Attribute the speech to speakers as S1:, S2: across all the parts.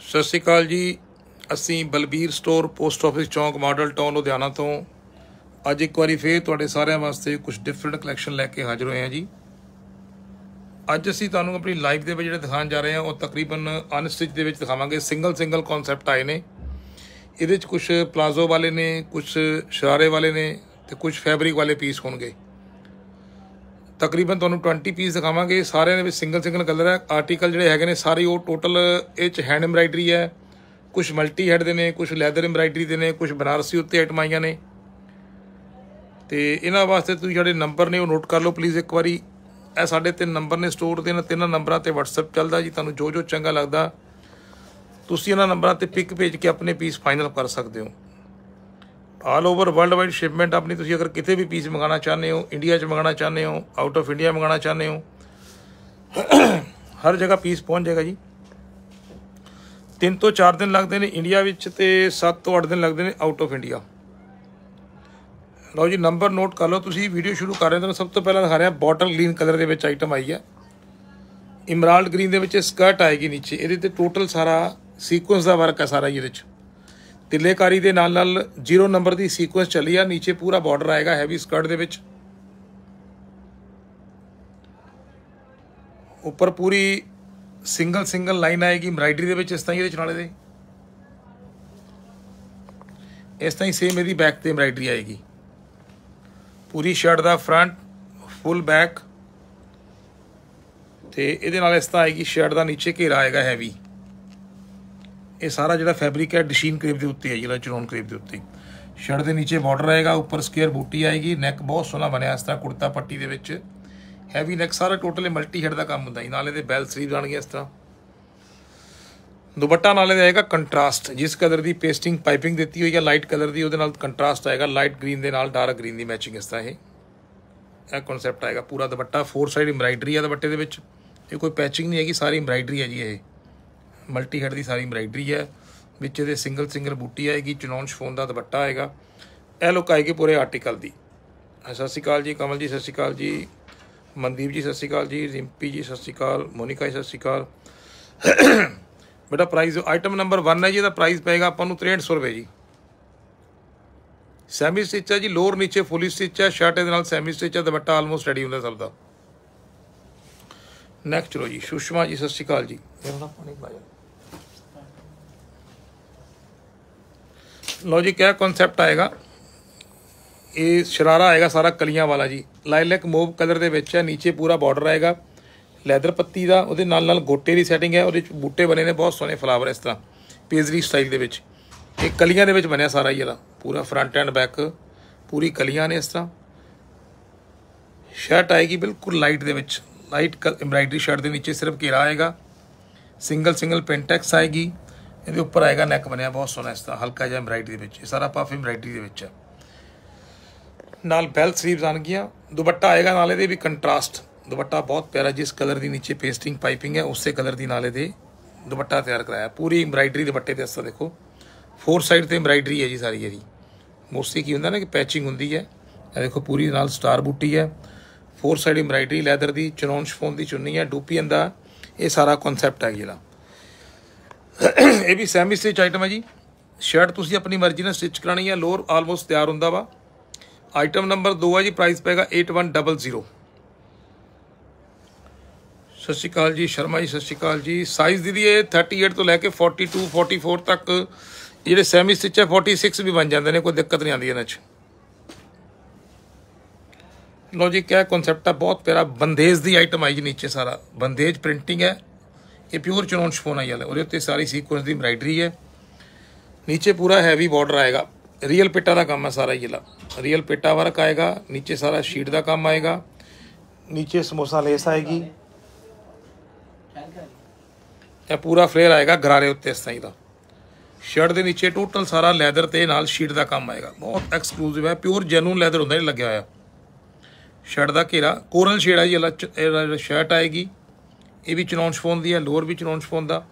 S1: ਸਤਿ ਸ਼੍ਰੀ ਅਕਾਲ ਜੀ ਅਸੀਂ ਬਲਬੀਰ ਸਟੋਰ ਪੋਸਟ ਆਫਿਸ ਚੌਂਕ ਮਾਡਲ ਟਾਊਨ ਲੁਧਿਆਣਾ ਤੋਂ ਅੱਜ ਇੱਕ ਵਾਰੀ ਫੇਰ ਤੁਹਾਡੇ ਸਾਰਿਆਂ ਵਾਸਤੇ ਕੁਝ ਡਿਫਰੈਂਟ ਕਲੈਕਸ਼ਨ ਲੈ ਕੇ ਹਾਜ਼ਰ ਹੋਏ ਹਾਂ ਜੀ ਅੱਜ ਅਸੀਂ ਤੁਹਾਨੂੰ ਆਪਣੀ ਲਾਈਵ ਦੇ ਵਿੱਚ ਜਿਹੜੇ ਦਿਖਾਣ ਜਾ ਰਹੇ ਹਾਂ ਉਹ ਤਕਰੀਬਨ ਅਨਸਟਿਚ ਦੇ ਵਿੱਚ ਦਿਖਾਵਾਂਗੇ ਸਿੰਗਲ ਸਿੰਗਲ ਕਨਸੈਪਟ ਆਏ ਨੇ ਇਹਦੇ ਵਿੱਚ ਕੁਝ ਪਲਾਜ਼ੋ ਵਾਲੇ ਨੇ ਕੁਝ ਸ਼ਰਾਰੇ ਵਾਲੇ ਨੇ ਤੇ ਕੁਝ ਫੈਬਰਿਕ ਵਾਲੇ ਪੀਸ ਹੋਣਗੇ ਤਕਰੀਬਨ ਤੁਹਾਨੂੰ 20 ਪੀਸ ਦਿਖਾਵਾਂਗੇ ਸਾਰਿਆਂ ਦੇ ਵਿੱਚ ਸਿੰਗਲ ਸਿੰਗਲ ਕਲਰ ਹੈ ਆਰਟੀਕਲ ਜਿਹੜੇ ਹੈਗੇ ਨੇ ਸਾਰੇ ਉਹ ਟੋਟਲ ਇਹ ਚ ਹੈਂਡ ਐਮਬਰਾਇਡਰੀ ਹੈ ਕੁਝ ਮਲਟੀ ਹੈਡ ਦੇ ਨੇ ਕੁਝ ਲੈਦਰ ਐਮਬਰਾਇਡਰੀ ਦੇ ਨੇ ਕੁਝ ਬਨਾਰਸੀ ਉੱਤੇ ਆਈਟਮਾਂ ਆਈਆਂ ਨੇ ਤੇ ਇਹਨਾਂ ਵਾਸਤੇ ਤੁਸੀਂ ਜਿਹੜੇ ਨੰਬਰ ਨੇ ਉਹ ਨੋਟ ਕਰ ਲਓ ਪਲੀਜ਼ ਇੱਕ ਵਾਰੀ ਇਹ ਸਾਡੇ ਤਿੰਨ ਨੰਬਰ ਨੇ ਸਟੋਰ ਦੇ ਨਾਲ ਤਿੰਨਾਂ ਨੰਬਰਾਂ ਤੇ WhatsApp ਚੱਲਦਾ ਜੀ ਤੁਹਾਨੂੰ ਜੋ ਜੋ ਚੰਗਾ ਲੱਗਦਾ ਤੁਸੀਂ ਇਹਨਾਂ ਨੰਬਰਾਂ ਤੇ ਪਿਕ ਭੇਜ ਕੇ ਆਪਣੇ ਪੀਸ ਫਾਈਨਲ ਕਰ ਸਕਦੇ ਹੋ all over world wide shipment ਆਪਣੀ ਤੁਸੀਂ ਅਗਰ ਕਿਤੇ ਵੀ ਪੀਸ ਮੰਗਾਉਣਾ ਚਾਹੁੰਦੇ ਹੋ ਇੰਡੀਆ 'ਚ ਮੰਗਾਉਣਾ ਚਾਹੁੰਦੇ ਹੋ ਆਊਟ ਆਫ ਇੰਡੀਆ ਮੰਗਾਉਣਾ ਚਾਹੁੰਦੇ ਹੋ ਹਰ ਜਗ੍ਹਾ ਪੀਸ ਪਹੁੰਚ ਜਾਏਗਾ ਜੀ 3 ਤੋਂ 4 ਦਿਨ ਲੱਗਦੇ ਨੇ ਇੰਡੀਆ ਵਿੱਚ ਤੇ 7 ਤੋਂ 8 ਦਿਨ ਲੱਗਦੇ ਨੇ ਆਊਟ ਆਫ ਇੰਡੀਆ ਲਓ ਜੀ ਨੰਬਰ ਨੋਟ ਕਰ ਲਓ ਤੁਸੀਂ ਵੀਡੀਓ ਸ਼ੁਰੂ ਕਰ ਰਹੇ ਹੋ ਤਾਂ ਸਭ ਤੋਂ ਪਹਿਲਾਂ ਦਿਖਾ ਰਿਹਾ ਬੋਟਲ ਗ੍ਰੀਨ ਕਲਰ ਦੇ ਵਿੱਚ ਆਈਟਮ ਆਈ ਹੈ ਇਮਰਾਲਡ ਗ੍ਰੀਨ ਦੇ ਵਿੱਚ ਸਕਰਟ ਆਏਗੀ ਨੀਚੇ ਇਹਦੇ ਤੇ ਟੋਟਲ ਸਾਰਾ ਸੀਕੁਐਂਸ ਦਾ ਵਰਕ ਹੈ ਸਾਰਾ ਇਹਦੇ ਵਿੱਚ ਤਿੱਲੇਕਾਰੀ ਦੇ ਨਾਲ ਨਾਲ 0 ਨੰਬਰ ਦੀ ਸੀਕੁਐਂਸ ਚੱਲੀ ਆ ਨੀਚੇ ਪੂਰਾ ਬਾਰਡਰ ਆਏਗਾ ਹੈਵੀ ਸਕਰਟ ਦੇ ਵਿੱਚ ਉੱਪਰ ਪੂਰੀ ਸਿੰਗਲ ਸਿੰਗਲ ਲਾਈਨ ਆਏਗੀ ਐਮਬਰਾਇਡਰੀ ਦੇ ਵਿੱਚ ਇਸ ਤਰ੍ਹਾਂ ਹੀ ਇਹਦੇ ਚਨਾਲੇ ਦੇ ਇਸ ਤਰ੍ਹਾਂ ਹੀ ਸੇਮ ਇਹਦੀ ਬੈਕ ਤੇ ਐਮਬਰਾਇਡਰੀ ਆਏਗੀ ਪੂਰੀ ਸ਼ਰਟ ਦਾ ਫਰੰਟ ਫੁੱਲ ਬੈਕ ਤੇ ਇਹਦੇ ਨਾਲ ਇਸ ਤਰ੍ਹਾਂ ਆਏਗੀ ਸ਼ਰਟ ਦਾ ਨੀਚੇ ਘੇਰਾ ਆਏਗਾ ਹੈਵੀ ਇਹ ਸਾਰਾ ਜਿਹੜਾ ਫੈਬਰਿਕ ਹੈ ਡਿਸ਼ੀਨ ਕਰੀਬ ਦੇ ਉੱਤੇ ਹੈ ਜਿਹੜਾ ਚਰੋਨ ਕਰੀਬ ਦੇ ਉੱਤੇ ਸ਼ਰਟ ਦੇ ਨੀਚੇ ਬਾਰਡਰ ਆਏਗਾ ਉੱਪਰ ਸਕੁਅਰ ਬੂਟੀ ਆਏਗੀ ਨੈਕ ਬਹੁਤ ਸੋਹਣਾ ਬਣਿਆ ਇਸ ਤਰ੍ਹਾਂ ਕੁੜਤਾ ਪੱਟੀ ਦੇ ਵਿੱਚ ਹੈਵੀ ਨੈਕ ਸਾਰਾ ਟੋਟਲੀ ਮਲਟੀ ਹੈਡ ਦਾ ਕੰਮ ਹੁੰਦਾ ਹੈ ਨਾਲੇ ਦੇ ਬੈਲ ਸਲੀਵ ਜਾਣਗੇ ਇਸ ਤਰ੍ਹਾਂ ਦੁਪੱਟਾ ਨਾਲੇ ਦਾ ਆਏਗਾ ਕੰਟਰਾਸਟ ਜਿਸ ਕਲਰ ਦੀ ਪੇਸਟਿੰਗ ਪਾਈਪਿੰਗ ਦਿੱਤੀ ਹੋਈ ਹੈ ਲਾਈਟ ਕਲਰ ਦੀ ਉਹਦੇ ਨਾਲ ਕੰਟਰਾਸਟ ਆਏਗਾ ਲਾਈਟ ਗ੍ਰੀਨ ਦੇ ਨਾਲ ਡਾਰਕ ਗ੍ਰੀਨ ਦੀ ਮੈਚਿੰਗ ਇਸ ਤਰ੍ਹਾਂ ਇਹ ਇਹ ਕਨਸੈਪਟ ਆਏਗਾ ਪੂਰਾ ਦੁਪੱਟਾ ਫੋਰ ਸਾਈਡ ਐਮਬਰਾਇਡਰੀ ਆ ਦੁਪੱਟੇ ਦੇ ਵਿੱਚ ਇਹ ਕੋਈ ਪੈਚਿੰਗ ਨਹੀਂ ਹੈਗੀ ਸਾਰੀ ਐਮਬਰਾਇਡਰੀ ਹੈ ਜੀ ਇਹ ਮਲਟੀ ਹੈਡ ਦੀ ਸਾਰੀ ਐਮਬ੍ਰਾਇਡਰੀ ਹੈ ਵਿੱਚ ਇਹਦੇ ਸਿੰਗਲ ਸਿੰਗਲ ਬੂਟੀ ਆਏਗੀ ਚਨੌਨ ਸ਼ਫੋਨ ਦਾ ਦੁਪੱਟਾ ਆਏਗਾ ਇਹ ਲੋਕ ਆਏਗੇ ਪੂਰੇ ਆਰਟੀਕਲ ਦੀ ਸਤਿ ਸ਼੍ਰੀ ਅਕਾਲ ਜੀ ਕਮਲ ਜੀ ਸਤਿ ਸ਼੍ਰੀ ਅਕਾਲ ਜੀ ਮਨਦੀਪ ਜੀ ਸਤਿ ਸ਼੍ਰੀ ਅਕਾਲ ਜੀ ਰਿੰਪੀ ਜੀ ਸਤਿ ਸ਼੍ਰੀ ਅਕਾਲ ਮੋਨਿਕਾ ਜੀ ਸਤਿ ਸ਼੍ਰੀ ਅਕਾਲ ਬੇਟਾ ਪ੍ਰਾਈਸ ਆਈਟਮ ਨੰਬਰ 1 ਹੈ ਜੀ ਇਹਦਾ ਪ੍ਰਾਈਸ ਪਏਗਾ ਆਪਾਂ ਨੂੰ 6300 ਰੁਪਏ ਜੀ ਸੈਮੀ ਸਟਿਚ ਹੈ ਜੀ ਲੋਰ ਨੀਚੇ ਫੁੱਲੀ ਸਟਿਚ ਹੈ ਸ਼ਰਟ ਦੇ ਨਾਲ ਸੈਮੀ ਸਟਿਚ ਹੈ ਦੁਪੱਟਾ ਆਲਮੋਸਟ ਰੈਡੀ ਹੁੰਦਾ ਸਭ ਦਾ ਨੈਕਸਟ ਲੋ ਜੀ ਸੁਸ਼ਮਾ ਜੀ ਸਤਿ ਸ਼੍ਰੀ ਅਕਾਲ ਜੀ ਇਹਦਾ ਪਾਣੀ ਪਾ ਲਓ ਜੀ ਕਨਸੈਪਟ ਆਏਗਾ ਇਹ ਸ਼ਰਾਰਾ ਆਏਗਾ ਸਾਰਾ ਕਲੀਆਂ ਵਾਲਾ ਜੀ ਲਾਇਲੈਕ ਮੋਵ ਕਲਰ ਦੇ ਵਿੱਚ ਹੈ ਨੀਚੇ ਪੂਰਾ ਬਾਰਡਰ ਆਏਗਾ ਲੈਦਰ ਪੱਤੀ ਦਾ ਉਹਦੇ ਨਾਲ ਨਾਲ ਗੋਟੇ ਦੀ ਸੈਟਿੰਗ ਹੈ ਉਹਦੇ ਵਿੱਚ ਬੂਟੇ ਬਣੇ ਨੇ ਬਹੁਤ ਸੋਹਣੇ ਫਲਾਵਰ ਇਸ ਤਰ੍ਹਾਂ ਪੇਜ਼ਲੀ ਸਟਾਈਲ ਦੇ ਵਿੱਚ ਇਹ ਕਲੀਆਂ ਦੇ ਵਿੱਚ ਬਣਿਆ ਸਾਰਾ ਹੀ ਇਹਦਾ ਪੂਰਾ ਫਰੰਟ ਐਂਡ ਬੈਕ ਪੂਰੀ ਕਲੀਆਂ ਨੇ ਇਸ ਤਰ੍ਹਾਂ ਸ਼ਰਟ ਆਏਗੀ ਬਿਲਕੁਲ ਲਾਈਟ ਦੇ ਵਿੱਚ ਲਾਈਟ ਐਮਬ੍ਰਾਇਡਰੀ ਸ਼ਰਟ ਦੇ ਨੀਚੇ ਸਿਰਫ ਘੇਰਾ ਆਏਗਾ ਸਿੰਗਲ ਸਿੰਗਲ ਪੈਂਟੈਕਸ ਆਏਗੀ ਇਹਦੇ ਉੱਪਰ ਆਏਗਾ ਨੈਕ ਬਣਿਆ ਬਹੁਤ ਸੋਹਣਾ ਇਸ ਦਾ ਹਲਕਾ ਜਿਹਾ ਐਮਬਰਾਇਡਰੀ ਦੇ ਵਿੱਚ ਇਹ ਸਾਰਾ ਪਫ ਐਮਬਰਾਇਡਰੀ ਦੇ ਵਿੱਚ ਹੈ ਨਾਲ ਬੈਲ ਸਲੀਵਸ ਗਿਆ ਦੁਪੱਟਾ ਆਏਗਾ ਨਾਲ ਇਹਦੇ ਵੀ ਕੰਟਰਾਸਟ ਦੁਪੱਟਾ ਬਹੁਤ ਪਿਆਰਾ ਜਿਸ ਕਲਰ ਦੀ ਨੀਚੇ ਪੇਸਟਿੰਗ ਪਾਈਪਿੰਗ ਹੈ ਉਸੇ ਕਲਰ ਦੀ ਨਾਲ ਇਹਦੇ ਦੁਪੱਟਾ ਤਿਆਰ ਕਰਾਇਆ ਪੂਰੀ ਐਮਬਰਾਇਡਰੀ ਦੁਪੱਟੇ ਤੇ ਅਸਾ ਦੇਖੋ ਫੋਰ ਸਾਈਡ ਤੇ ਐਮਬਰਾਇਡਰੀ ਹੈ ਜੀ ਸਾਰੀ ਇਹਦੀ ਮੋਸਟਲੀ ਕੀ ਹੁੰਦਾ ਨਾ ਕਿ ਪੈਚਿੰਗ ਹੁੰਦੀ ਹੈ ਇਹ ਦੇਖੋ ਪੂਰੀ ਨਾਲ ਸਟਾਰ ਬੂਟੀ ਹੈ ਫੋਰ ਸਾਈਡ ਐਮਬਰਾਇਡਰੀ ਲੈਦਰ ਦੀ ਚਨੌਨ ਸ਼ਫੋਨ ਦੀ ਚੁੰਨੀ ਹੈ ਡੂਪੀਅਨ ਦਾ ਇਹ ਸਾਰਾ ਕਨਸੈਪਟ ਹੈ ਜਿਹੜਾ ਇਹ ਵੀ ਸੈਮੀ ਸਟਿਚ ਆਈਟਮ ਹੈ ਜੀ ਸ਼ਰਟ ਤੁਸੀਂ ਆਪਣੀ ਮਰਜ਼ੀ ਨਾਲ ਸਟਿਚ ਕਰਾਣੀ ਹੈ ਲੋਰ ਆਲਮੋਸਟ ਤਿਆਰ ਹੁੰਦਾ ਵਾ ਆਈਟਮ ਨੰਬਰ 2 ਹੈ ਜੀ ਪ੍ਰਾਈਸ ਪੈਗਾ 8100 ਸਤਿ ਸ਼੍ਰੀ ਅਕਾਲ ਜੀ ਸ਼ਰਮਾ ਜੀ ਸਤਿ ਸ਼੍ਰੀ ਅਕਾਲ ਜੀ ਸਾਈਜ਼ ਦੀਦੀ ਇਹ 38 ਤੋਂ ਲੈ ਕੇ 42 44 ਤੱਕ ਜਿਹੜੇ ਸੈਮੀ ਸਟਿਚ ਹੈ 46 ਵੀ ਬਣ ਜਾਂਦੇ ਨੇ ਕੋਈ ਦਿੱਕਤ ਨਹੀਂ ਆਉਂਦੀ ਇਹਨਾਂ 'ਚ ਲੋ ਜੀ ਕਿਆ ਕਨਸੈਪਟ ਆ ਬਹੁਤ ਪਿਆਰਾ ਬੰਦੇਜ ਦੀ ਆਈਟਮ ਆਈ ਜੀ ਨੀਚੇ ਸਾਰਾ ਬੰਦੇਜ ਪ੍ਰਿੰਟਿੰਗ ਹੈ ਇਹ ਪਿਓਰ ਚਨੌਨ ਸ਼ਫੋਨ ਆਈ ਵਾਲਾ ਉਹਦੇ ਉੱਤੇ ਸਾਰੀ ਸੀਕੁਐਂਸ ਦੀ ਐਮਬ੍ਰਾਇਡਰੀ ਹੈ ਨੀਚੇ ਪੂਰਾ ਹੈਵੀ ਬਾਰਡਰ ਆਏਗਾ ਰੀਅਲ ਪੇਟਾ ਦਾ ਕੰਮ ਹੈ ਸਾਰਾ ਜਿਲਾ ਰੀਅਲ ਪੇਟਾ ਵਰਕ ਆਏਗਾ ਨੀਚੇ ਸਾਰਾ ਸ਼ੀਟ ਦਾ ਕੰਮ ਆਏਗਾ ਨੀਚੇ ਸਮੋਸਾ ਲੇਸ ਆਏਗੀ ਇਹ ਪੂਰਾ ਫਲੇਅਰ ਆਏਗਾ ਘਰਾਰੇ ਉੱਤੇ ਇਸ ਤਰ੍ਹਾਂ ਦਾ ਸ਼ਰਟ ਦੇ ਨੀਚੇ ਟੋਟਲ ਸਾਰਾ ਲੈਦਰ ਤੇ ਨਾਲ ਸ਼ੀਟ ਦਾ ਕੰਮ ਆਏਗਾ ਬਹੁਤ ਐਕਸਕਲੂਸਿਵ ਹੈ ਪਿਓਰ ਜੈਨੂਨ ਲੈਦਰ ਹੁੰਦਾ ਇਹ ਲੱਗਿਆ ਹੋਇਆ ਸ਼ਰਟ ਦਾ ਘੇਰਾ ਕੋਰਲ ਸ਼ੇਡ ਹੈ ਜੀ ਇਹਦਾ ਸ਼ਰਟ ਆਏਗੀ ਇਹ ਵੀ ਚਨੌਨ ਫੋਨ ਦੀ ਹੈ ਲੋਅਰ ਵੀ ਚਨੌਨ ਫੋਨ ਦਾ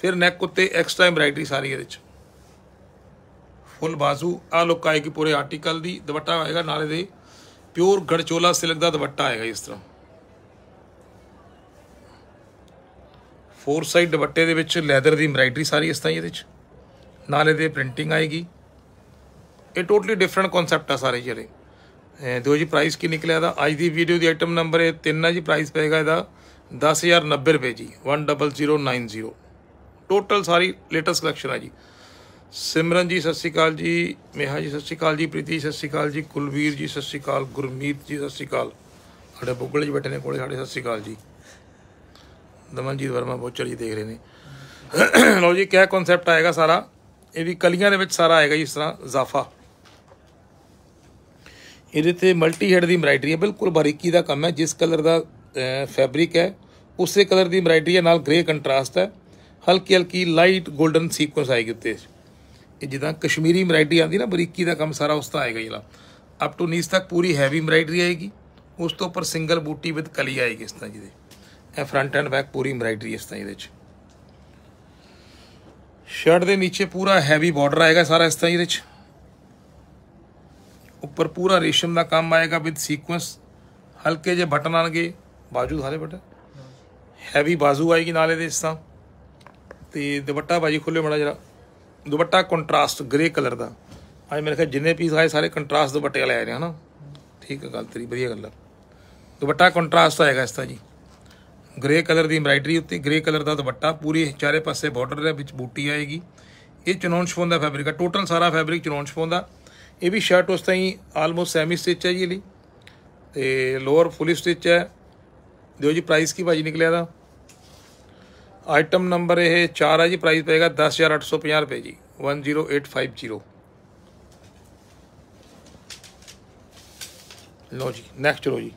S1: ਫਿਰ ਨੈਕ ਉੱਤੇ ਐਕਸਟਰਾ ਐਮਬ੍ਰਾਇਡਰੀ ਸਾਰੀ ਇਹਦੇ ਵਿੱਚ ਫੁੱਲ ਬਾਜ਼ੂ ਆ ਲੁੱਕ ਆਏਗੀ ਪੂਰੇ ਆਰਟੀਕਲ ਦੀ ਦੁਪੱਟਾ ਆਏਗਾ ਨਾਲੇ ਦੇ ਪਿਓਰ ਗੜਚੋਲਾ ਸਿਲਕ ਦਾ ਦੁਪੱਟਾ ਆਏਗਾ ਇਸ ਤਰ੍ਹਾਂ ਫੋਰ ਸਾਈਡ ਦੁਪੱਟੇ ਦੇ ਵਿੱਚ ਲੈਦਰ ਦੀ ਐਮਬ੍ਰਾਇਡਰੀ ਸਾਰੀ ਇਸ ਤਰ੍ਹਾਂ ਇਹਦੇ ਵਿੱਚ ਨਾਲੇ ਦੇ ਪ੍ਰਿੰਟਿੰਗ ਆਏਗੀ ਇਹ ਟੋਟਲੀ ਡਿਫਰੈਂਟ ਕਨਸੈਪਟ ਆ ਸਾਰੇ ਜਿਹੜੇ ਦੋ ਜੀ ਪ੍ਰਾਈਸ ਕੀ ਨਿਕਲਿਆ ਦਾ ਅੱਜ ਦੀ ਵੀਡੀਓ ਦੀ ਆਈਟਮ ਨੰਬਰ ਹੈ 3 ਆ ਜੀ ਪ੍ਰਾਈਸ ਪਏਗਾ ਇਹਦਾ 10090 ਰੁਪਏ ਜੀ 10090 ਟੋਟਲ ਸਾਰੀ ਲੇਟੈਸਟ ਕਲੈਕਸ਼ਨ ਆ ਜੀ ਸਿਮਰਨ ਜੀ ਸਤਿ ਸ਼੍ਰੀ ਅਕਾਲ ਜੀ ਮੇਹਾ ਜੀ ਸਤਿ ਸ਼੍ਰੀ ਅਕਾਲ ਜੀ ਪ੍ਰੀਤੀ ਸਤਿ ਸ਼੍ਰੀ ਅਕਾਲ ਜੀ ਕੁਲਵੀਰ ਜੀ ਸਤਿ ਸ਼੍ਰੀ ਅਕਾਲ ਗੁਰਮੀਤ ਜੀ ਸਤਿ ਸ਼੍ਰੀ ਅਕਾਲ ਸਾਡੇ ਬੁੱਗਲ ਜੀ ਬੈਠੇ ਨੇ ਕੋਲੇ ਸਾਡੇ ਸਤਿ ਸ਼੍ਰੀ ਅਕਾਲ ਜੀ ਦਮਨਜੀਤ ਵਰਮਾ ਬੋਚਰ ਜੀ ਦੇਖ ਰਹੇ ਨੇ ਲਓ ਜੀ ਕਿਹ ਕਨਸੈਪਟ ਆਏਗਾ ਸਾਰਾ ਇਹ ਵੀ ਕਲੀਆਂ ਦੇ ਵਿੱਚ ਸਾਰਾ ਆਏਗਾ ਜੀ ਇਸ ਤਰ੍ਹਾਂ ਜ਼ਾਫਾ ਇਹਦੇ ਤੇ ਮਲਟੀ ਹੈਡ ਦੀ ਐਮਬਰਾਇਡਰੀ ਹੈ ਬਿਲਕੁਲ ਬਾਰੀਕੀ ਦਾ ਕੰਮ ਹੈ ਜਿਸ ਕਲਰ ਦਾ ਫੈਬਰਿਕ ਹੈ ਉਸੇ ਕਲਰ ਦੀ ਵੈਰਾਈਟੀ ਹੈ ਨਾਲ ਗ੍ਰੇ ਕੰਟਰਾਸਟ ਹੈ ਹਲਕੀ ਹਲਕੀ ਲਾਈਟ 골ਡਨ ਸੀਕੁਐਂਸ ਆਏਗੀ ਉੱਤੇ ਇਹ ਜਿੱਦਾਂ ਕਸ਼ਮੀਰੀ ਵੈਰਾਈਟੀ ਆਂਦੀ ਨਾ ਬਰੀਕੀ ਦਾ ਕੰਮ ਸਾਰਾ ਉਸ ਤਾਂ ਆਏਗਾ ਜਿਹੜਾ ਅਪ ਟੂ ਨੀਸ ਤੱਕ ਪੂਰੀ ਹੈਵੀ ਵੈਰਾਈਟੀ ਆਏਗੀ ਉਸ ਤੋਂ ਉੱਪਰ ਸਿੰਗਲ ਬੂਟੀ ਵਿਦ ਕਲੀ ਆਏਗੀ ਇਸ ਤਰ੍ਹਾਂ ਜਿਹਦੇ ਇਹ ਫਰੰਟ ਐਂਡ ਬੈਕ ਪੂਰੀ ਵੈਰਾਈਟੀ ਇਸ ਤਰ੍ਹਾਂ ਇਹਦੇ ਵਿੱਚ ਸ਼ਰਟ ਦੇ ਨੀਚੇ ਪੂਰਾ ਹੈਵੀ ਬਾਰਡਰ ਆਏਗਾ ਸਾਰਾ ਇਸ ਤਰ੍ਹਾਂ ਇਹਦੇ ਵਿੱਚ ਉੱਪਰ ਪੂਰਾ ਰੇਸ਼ਮ ਦਾ ਕੰਮ ਆਏਗਾ ਵਿਦ ਸੀਕੁਐਂਸ ਹਲਕੇ ਜੇ ਬਟਨ ਆਣਗੇ ਬਾਜੂ ਸਾਰੇ ਬਟਨ ਹੈਵੀ ਬਾਜ਼ੂ ਆਏਗੀ ਨਾਲੇ ਦੇ ਇਸ ਤਾਂ ਤੇ ਦੁਪੱਟਾ ਬਾਜੀ ਖੁੱਲੇ ਮੜਾ ਜਰਾ ਦੁਪੱਟਾ ਕੰਟਰਾਸਟ ਗ੍ਰੇ ਕਲਰ ਦਾ ਅੱਜ ਮੇਰੇ ਖਿਆਲ ਜਿੰਨੇ ਪੀਸ ਆਏ ਸਾਰੇ ਕੰਟਰਾਸਟ ਦੁਪੱਟੇ ਵਾਲੇ ਆਏ ਨੇ ਹਨਾ ਠੀਕ ਹੈ ਗੱਲ ਤੇਰੀ ਵਧੀਆ ਗੱਲ ਹੈ ਦੁਪੱਟਾ ਕੰਟਰਾਸਟ ਆਏਗਾ ਇਸ ਤਾਂ ਜੀ ਗ੍ਰੇ ਕਲਰ ਦੀ ਐਮਬ੍ਰਾਇਡਰੀ ਉੱਤੇ ਗ੍ਰੇ ਕਲਰ ਦਾ ਦੁਪੱਟਾ ਪੂਰੀ ਚਾਰੇ ਪਾਸੇ ਬਾਰਡਰ ਦੇ ਵਿੱਚ ਬੂਟੀ ਆਏਗੀ ਇਹ ਚਨੌਨ ਸ਼ਫੋਨ ਦਾ ਫੈਬਰਿਕ ਹੈ ਟੋਟਲ ਸਾਰਾ ਫੈਬਰਿਕ ਚਨੌਨ ਸ਼ਫੋਨ ਦਾ ਇਹ ਵੀ ਸ਼ਰਟ ਉਸ ਹੀ ਆਲਮੋਸਟ ਸੈਮੀ ਸਟਿਚ ਹੈ ਜੀ ਲਈ ਤੇ ਲੋਅਰ ਫੁੱਲੀ ਸਟਿਚ ਹੈ ਦਿਓ ਜੀ ਪ੍ਰਾਈਸ ਕੀ ਭਾਜੀ ਨਿਕਲਿਆ ਦਾ ਆਈਟਮ ਨੰਬਰ ਇਹ 4 ਹੈ ਜੀ ਪ੍ਰਾਈਸ ਪਏਗਾ 10850 ਰੁਪਏ ਜੀ 10850 ਲੋ ਜੀ ਨੈਕਸਟ ਲੋ ਜੀ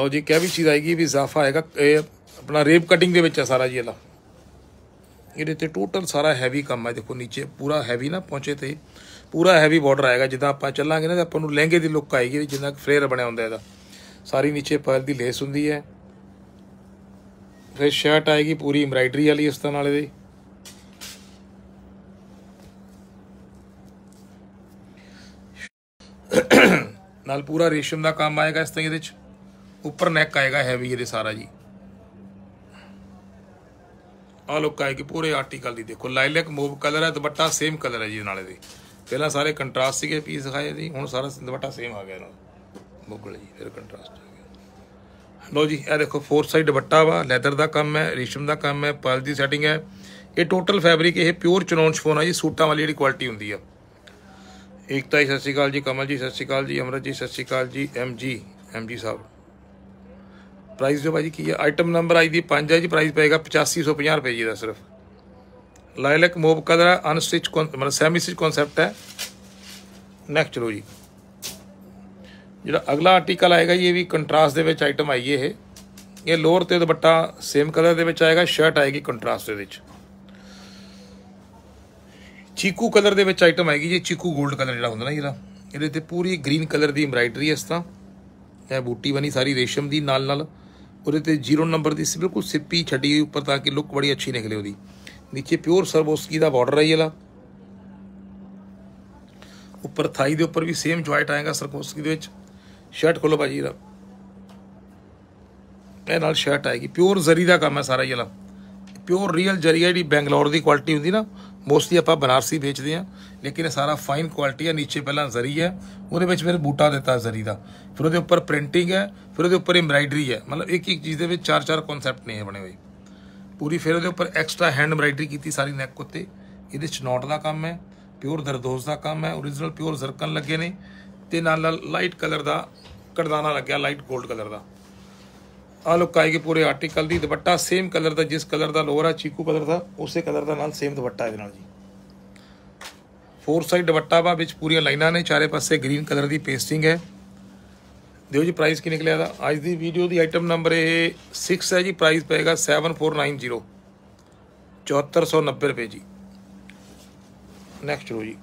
S1: ਲੋ ਜੀ ਕਿਹ ਵੀ ਚੀਜ਼ ਆਏਗੀ ਵੀ ਇਜ਼ਾਫਾ ਆਏਗਾ ਇਹ ਆਪਣਾ ਰੇਪ ਕਟਿੰਗ ਦੇ ਵਿੱਚ ਆ ਸਾਰਾ ਜੀ ਇਹਦਾ ਇਹਦੇ ਤੇ ਟੋਟਲ ਸਾਰਾ ਹੈਵੀ ਕੰਮ ਹੈ ਦੇਖੋ ਨੀਚੇ ਪੂਰਾ ਹੈਵੀ ਨਾ ਪਹੁੰਚੇ ਤੇ ਪੂਰਾ ਹੈਵੀ ਬਾਰਡਰ ਆਏਗਾ ਜਿੱਦਾਂ ਆਪਾਂ ਚੱਲਾਂਗੇ ਨਾ ਤੇ ਆਪਾਂ ਨੂੰ ਲਹਿੰਗੇ ਦੀ ਲੁੱਕ ਆਏਗੀ ਜਿੱਦਾਂ ਫਲੇਅਰ ਬਣਿਆ ਹੁੰਦਾ ਇਹਦਾ ਸਾਰੀ ਨੀਚੇ ਪਰਲ ਦੀ ਲੇਸ ਹੁੰਦੀ ਹੈ ਫਿਰ ਸ਼ਰਟ ਆਏਗੀ ਪੂਰੀ ਐਮਬ੍ਰਾਇਡਰੀ ਵਾਲੀ ਇਸ ਤਰ੍ਹਾਂ ਵਾਲੇ ਦੀ ਨਾਲ ਪੂਰਾ ਰੇਸ਼ਮ ਦਾ ਕੰਮ ਆਏਗਾ ਇਸ ਤਰ੍ਹਾਂ ਇਹਦੇ ਵਿੱਚ ਉੱਪਰ ਨੈਕ ਆਏਗਾ ਹੈਵੀ ਇਹਦੇ ਸਾਰਾ ਜੀ ਆ ਲੁੱਕ ਆਏਗੀ ਪੂਰੇ ਆਰਟੀਕਲ ਦੀ ਦੇਖੋ ਲਾਈਲੈਕ ਮੂਵ ਕਲਰ ਹੈ ਦੁਪੱਟਾ ਸੇਮ ਕਲਰ ਹੈ ਜੀ ਨਾਲੇ ਦੇ ਪਹਿਲਾਂ ਸਾਰੇ ਕੰਟਰਾਸਟ ਸੀਗੇ ਪੀਸ ਦਿਖਾਏ ਸੀ ਹੁਣ ਸਾਰਾ ਦੁਪੱਟਾ ਸੇਮ ਆ ਗਿਆ ਨਾਲ ਦਾ ਜੀ ਫਿਰ ਕੰਟਰਾਸਟ ਆ ਗਿਆ ਲੋ ਜੀ ਇਹ ਦੇਖੋ ਫੋਰ ਸਾਈਡ ਦੁਪੱਟਾ ਵਾ ਲੈਦਰ ਦਾ ਕੰਮ ਹੈ ਰੇਸ਼ਮ ਦਾ ਕੰਮ ਹੈ ਪਾਲ ਦੀ ਸੈਟਿੰਗ ਹੈ ਇਹ ਟੋਟਲ ਫੈਬਰਿਕ ਇਹ ਪਿਓਰ ਚਨੌਨ ਸ਼ਫੋਨ ਆ ਜੀ ਸੂਟਾਂ ਵਾਲੀ ਜਿਹੜੀ ਕੁਆਲਿਟੀ ਹੁੰਦੀ ਆ ਇਕਤਾ ਜੀ ਸਤਿ ਸ਼੍ਰੀ ਅਕਾਲ ਜੀ ਕਮਲ ਜੀ ਸਤਿ ਸ਼੍ਰੀ ਅਕਾਲ ਜੀ ਅਮਰਤ ਜੀ ਸਤਿ ਸ਼੍ਰੀ ਅਕਾਲ ਜੀ ਐਮ ਜੀ ਐਮ ਜੀ ਸਾਹਿਬ ਪ੍ਰਾਈਸ ਜੋ ਭਾਜੀ ਕੀ ਹੈ ਆਈਟਮ ਨੰਬਰ ਆਈ ਦੀ 5 ਹੈ ਜੀ ਪ੍ਰਾਈਸ ਪਏਗਾ 8550 ਰੁਪਏ ਜੀ ਦਾ ਸਿਰਫ ਲਾਇਲਕ ਮੋਬ ਕਦਰ ਅਨਸਟਿਚ ਮਤਲਬ ਸੈਮੀ ਸਟਿਚ ਕਨਸੈਪਟ ਹੈ ਨੈਕਸਟ ਚਲੋ ਜੀ ਜਿਹੜਾ ਅਗਲਾ ਆਰਟੀਕਲ ਆਏਗਾ ਇਹ ਵੀ ਕੰਟਰਾਸਟ ਦੇ ਵਿੱਚ ਆਈਟਮ ਆਈ ਇਹ ਇਹ ਲੋਅਰ ਤੇ ਦੁਪੱਟਾ ਸੇਮ ਕਲਰ ਦੇ ਵਿੱਚ ਆਏਗਾ ਸ਼ਰਟ ਆਏਗੀ ਕੰਟਰਾਸਟ ਦੇ ਵਿੱਚ ਚੀਕੂ ਕਲਰ ਦੇ ਵਿੱਚ ਆਈਟਮ ਆਏਗੀ ਜੀ ਚੀਕੂ 골ਡ ਕਲਰ ਜਿਹੜਾ ਹੁੰਦਾ ਨਾ ਜਿਹੜਾ ਇਹਦੇ ਤੇ ਪੂਰੀ ਗ੍ਰੀਨ ਕਲਰ ਦੀ ਐਮਬਰਾਇਡਰੀ ਇਸ ਤਰ੍ਹਾਂ ਇਹ ਬੂਟੀ ਬਣੀ ਸਾਰੀ ਰੇਸ਼ਮ ਦੀ ਨਾਲ ਨਾਲ ਉਹਦੇ ਤੇ 0 ਨੰਬਰ ਦੀ ਬਿਲਕੁਲ ਸਿੱਪੀ ਛੱਡੀ ਉੱਪਰ ਤਾਂ ਕਿ ਲੁੱਕ ਬੜੀ ਅੱਛੀ ਨਿਕਲੇ ਉਹਦੀ ਨੀਚੇ ਪਿਓਰ ਸਰਬੋਸਕੀ ਦਾ ਬਾਰਡਰ ਹੈ ਇਹਲਾ ਉੱਪਰ ਥਾਈ ਦੇ ਉੱਪਰ ਵੀ ਸੇਮ ਜੁਆਇੰਟ ਆਏਗਾ ਸਰਬੋਸਕੀ ਦੇ ਵਿੱਚ ਸ਼ਰਟ ਖੋਲੋ ਭਾਜੀ ਇਹਦਾ ਇਹ ਨਾਲ ਸ਼ਰਟ ਆਏਗੀ ਪਿਓਰ ਜ਼ਰੀ ਦਾ ਕੰਮ ਹੈ ਸਾਰਾ ਇਹਲਾ ਪਿਓਰ ਰੀਅਲ ਜਰੀ ਜਿਹੜੀ ਬੈਂਗਲੌਰ ਦੀ ਕੁਆਲਿਟੀ ਹੁੰਦੀ ਨਾ ਮੋਸਟਲੀ ਆਪਾਂ ਬਨਾਰਸੀ ਵੇਚਦੇ ਆ ਲੇਕਿਨ ਇਹ ਸਾਰਾ ਫਾਈਨ ਕੁਆਲਿਟੀ ਹੈ ਨੀਚੇ ਪਹਿਲਾਂ ਜ਼ਰੀ ਹੈ ਉਹਦੇ ਵਿੱਚ ਫਿਰ ਬੂਟਾ ਦਿੱਤਾ ਜ਼ਰੀ ਦਾ ਫਿਰ ਉਹਦੇ ਉੱਪਰ ਪ੍ਰਿੰਟਿੰਗ ਹੈ ਫਿਰ ਉਹਦੇ ਉੱਪਰ ਐਮਬਰਾਇਡਰੀ ਹੈ ਮਤਲਬ ਇੱਕ ਇੱਕ ਚੀਜ਼ ਦੇ ਵਿੱਚ ਚਾਰ ਚਾਰ ਕਨਸੈਪਟ ਨੇ ਬਣੇ ਹੋਏ ਪੂਰੀ ਫੇਰ ਉਹਦੇ ਉੱਪਰ ਐਕਸਟਰਾ ਹੈਂਡ ਐਮਬ੍ਰਾਇਡਰੀ ਕੀਤੀ ਸਾਰੀ ਨੈਕ ਉੱਤੇ ਇਹਦੇ ਨੋਟ ਦਾ ਕੰਮ ਹੈ ਪਿਓਰ ਦਰਦੋਸ ਦਾ ਕੰਮ ਹੈ origignal ਪਿਓਰ ਜ਼ਰਕਨ ਲੱਗੇ ਨੇ ਤੇ ਨਾਲ ਨਾਲ ਲਾਈਟ ਕਲਰ ਦਾ ਕੜਦਾਨਾ ਲੱਗਿਆ ਲਾਈਟ 골ਡ ਕਲਰ ਦਾ ਆ ਲੁੱਕ ਆਏਗੀ ਪੂਰੇ ਆਰਟੀਕਲ ਦੀ ਦੁਪੱਟਾ ਸੇਮ ਕਲਰ ਦਾ ਜਿਸ ਕਲਰ ਦਾ ਲੋਅਰ ਆ ਚੀਕੂ ਕਲਰ ਦਾ ਉਸੇ ਕਲਰ ਦਾ ਨਾਲ ਸੇਮ ਦੁਪੱਟਾ ਇਹਦੇ ਨਾਲ ਜੀ ਫੋਰ ਸਾਈਡ ਦੁਪੱਟਾ ਵਾ ਵਿੱਚ ਪੂਰੀਆਂ ਲਾਈਨਾਂ ਨੇ ਚਾਰੇ ਪਾਸੇ ਗ੍ਰੀਨ ਕਲਰ ਦੀ ਪੇਸਟਿੰਗ ਹੈ ਦਿਓ ਜੀ ਪ੍ਰਾਈਸ ਕੀ ਨਿਕਲਿਆ ਦਾ ਅੱਜ ਦੀ ਵੀਡੀਓ ਦੀ ਆਈਟਮ ਨੰਬਰ ਇਹ 6 ਹੈ ਜੀ ਪ੍ਰਾਈਸ ਪਏਗਾ 7490 7490 ਰੁਪਏ ਜੀ ਨੈਕਸਟ ਰੋ ਜੀ